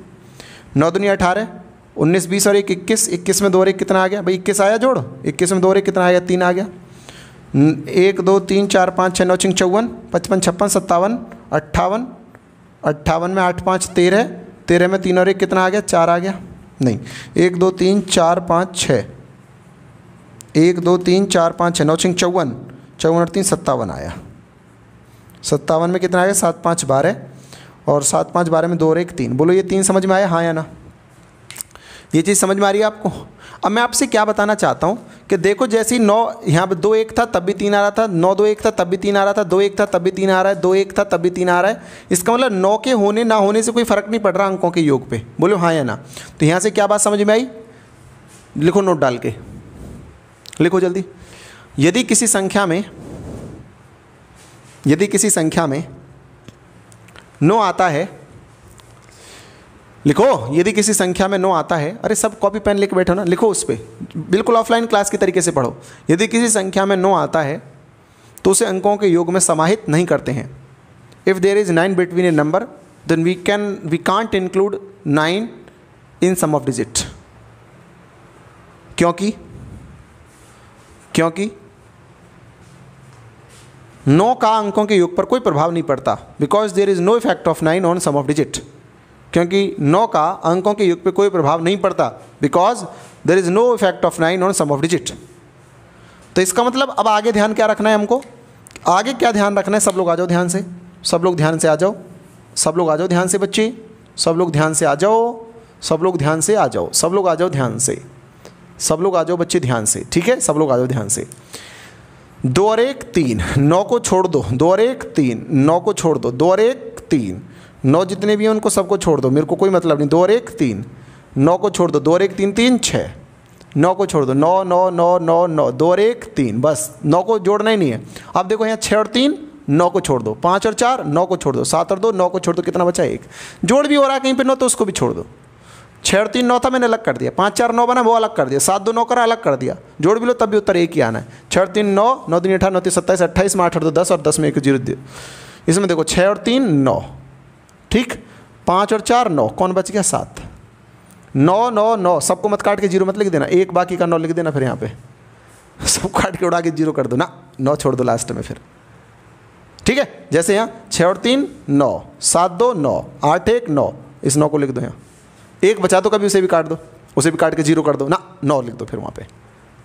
नौ दुनिया अठारह उन्नीस बीस और एक इक्कीस इक्कीस में दो और एक कितना आ गया भाई इक्कीस आया जोड़ इक्कीस में दो और एक कितना आ गया तीन आ गया एक दो तीन चार पाँच छः नौ छिंग चौवन पचपन छप्पन सत्तावन अट्ठावन अट्ठावन में आठ पाँच तेरह तेरह में तीन और एक कितना आ गया चार आ गया नहीं एक दो तीन चार पाँच छः एक दो तीन चार पाँच छः नौ छिंग चौवन चौवन और तीन सत्तावन आया सत्तावन में कितना आया सात पाँच बारह और सात पाँच बारह में दो और एक तीन बोलो ये तीन समझ में आया हाँ या ना ये चीज़ समझ में आ रही है आपको अब मैं आपसे क्या बताना चाहता हूँ कि देखो जैसे ही नौ यहाँ पर दो एक था तब भी तीन आ रहा था नौ दो एक था तब भी तीन आ रहा था दो एक था तब भी तीन आ रहा है दो एक था तब भी तीन आ रहा है इसका मतलब नौ के होने ना होने से कोई फ़र्क नहीं पड़ रहा अंकों के योग पे बोलो हाँ या ना तो यहाँ से क्या बात समझ में आई लिखो नोट डाल के लिखो जल्दी यदि किसी संख्या में यदि किसी संख्या में नौ आता है लिखो यदि किसी संख्या में नो आता है अरे सब कॉपी पेन लेके बैठो ना लिखो उस पर बिल्कुल ऑफलाइन क्लास के तरीके से पढ़ो यदि किसी संख्या में नो आता है तो उसे अंकों के योग में समाहित नहीं करते हैं if there is nine between a number then we can we can't include nine in sum of digit क्योंकि क्योंकि नो का अंकों के योग पर कोई प्रभाव नहीं पड़ता because there is no effect of nine on sum of digit क्योंकि नौ का अंकों के युग पे कोई प्रभाव नहीं पड़ता because there is no effect of nine on sum of digit तो इसका मतलब अब आगे ध्यान क्या रखना है हमको आगे क्या ध्यान रखना है सब लोग आ जाओ ध्यान से सब लोग ध्यान से आ जाओ सब लोग आ जाओ ध्यान से बच्चे सब लोग ध्यान से आ जाओ सब लोग ध्यान से आ जाओ सब लोग आ जाओ ध्यान से सब लोग आ जाओ बच्चे ध्यान से ठीक है सब लोग आ जाओ ध्यान से दो और एक तीन नौ को छोड़ दो दो और एक तीन नौ को छोड़ दो दो और एक तीन नौ जितने भी हैं उनको सबको छोड़ दो मेरे को कोई मतलब नहीं दो और एक तीन नौ को छोड़ दो दो और एक तीन तीन छः नौ को छोड़ दो नौ नौ नौ नौ नौ दो और एक तीन बस नौ को जोड़ना ही नहीं है अब देखो यहाँ छः और तीन नौ को छोड़ दो पाँच और चार नौ को छोड़ दो सात और दो नौ को छोड़ दो कितना बचा एक जोड़ भी हो रहा है कहीं पर नौ तो उसको भी छोड़ दो छः और तीन नौ था मैंने अलग कर दिया पाँच चार नौ बना वो अलग कर दिया सात दो नौ करा अलग कर दिया जोड़ भी लो तब भी उत्तर एक ही आना है छः और तीन नौ नौ दिन अठारह नौ तीन सत्ताईस अट्ठाईस में आठ और दो दस और दस में एक जीरो इसमें देखो छः और तीन नौ ठीक पाँच और चार नौ कौन बच गया सात नौ नौ नौ सबको मत काट के जीरो मत लिख देना एक बाकी का नौ लिख देना फिर यहाँ पे सब काट के उड़ा के जीरो कर दो ना नौ छोड़ दो लास्ट में फिर ठीक है जैसे यहाँ छः और तीन नौ सात दो नौ आठ एक नौ इस नौ को लिख दो यहाँ एक बचा दो तो कभी उसे भी काट दो उसे भी काट के जीरो कर दो ना नौ लिख दो फिर वहाँ पर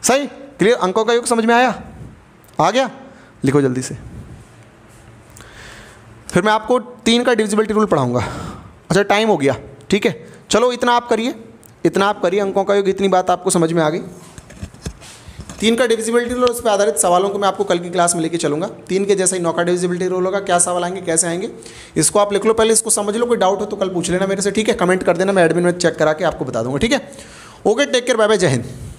सही क्लियर अंकों का योग समझ में आया आ गया लिखो जल्दी से फिर मैं आपको तीन का डिविजिबिलिटी रूल पढ़ाऊँगा अच्छा टाइम हो गया ठीक है चलो इतना आप करिए इतना आप करिए अंकों का योग इतनी बात आपको समझ में आ गई तीन का डिविजिबिलिटी रूल उस पर आधारित सवालों को मैं आपको कल की क्लास में लेके चलूंगा तीन के जैसा ही नौ का डिविजिबिलिटी रूल होगा क्या सवाल आएंगे कैसे आएंगे इसको आप लिख लो पहले इसको समझ लो कोई डाउट हो तो कल पूछ लेना मेरे से ठीक है कमेंट कर देना मैं एडमिन में चेक करा के आपको बता दूंगा ठीक है okay take care bye bye जय हिंद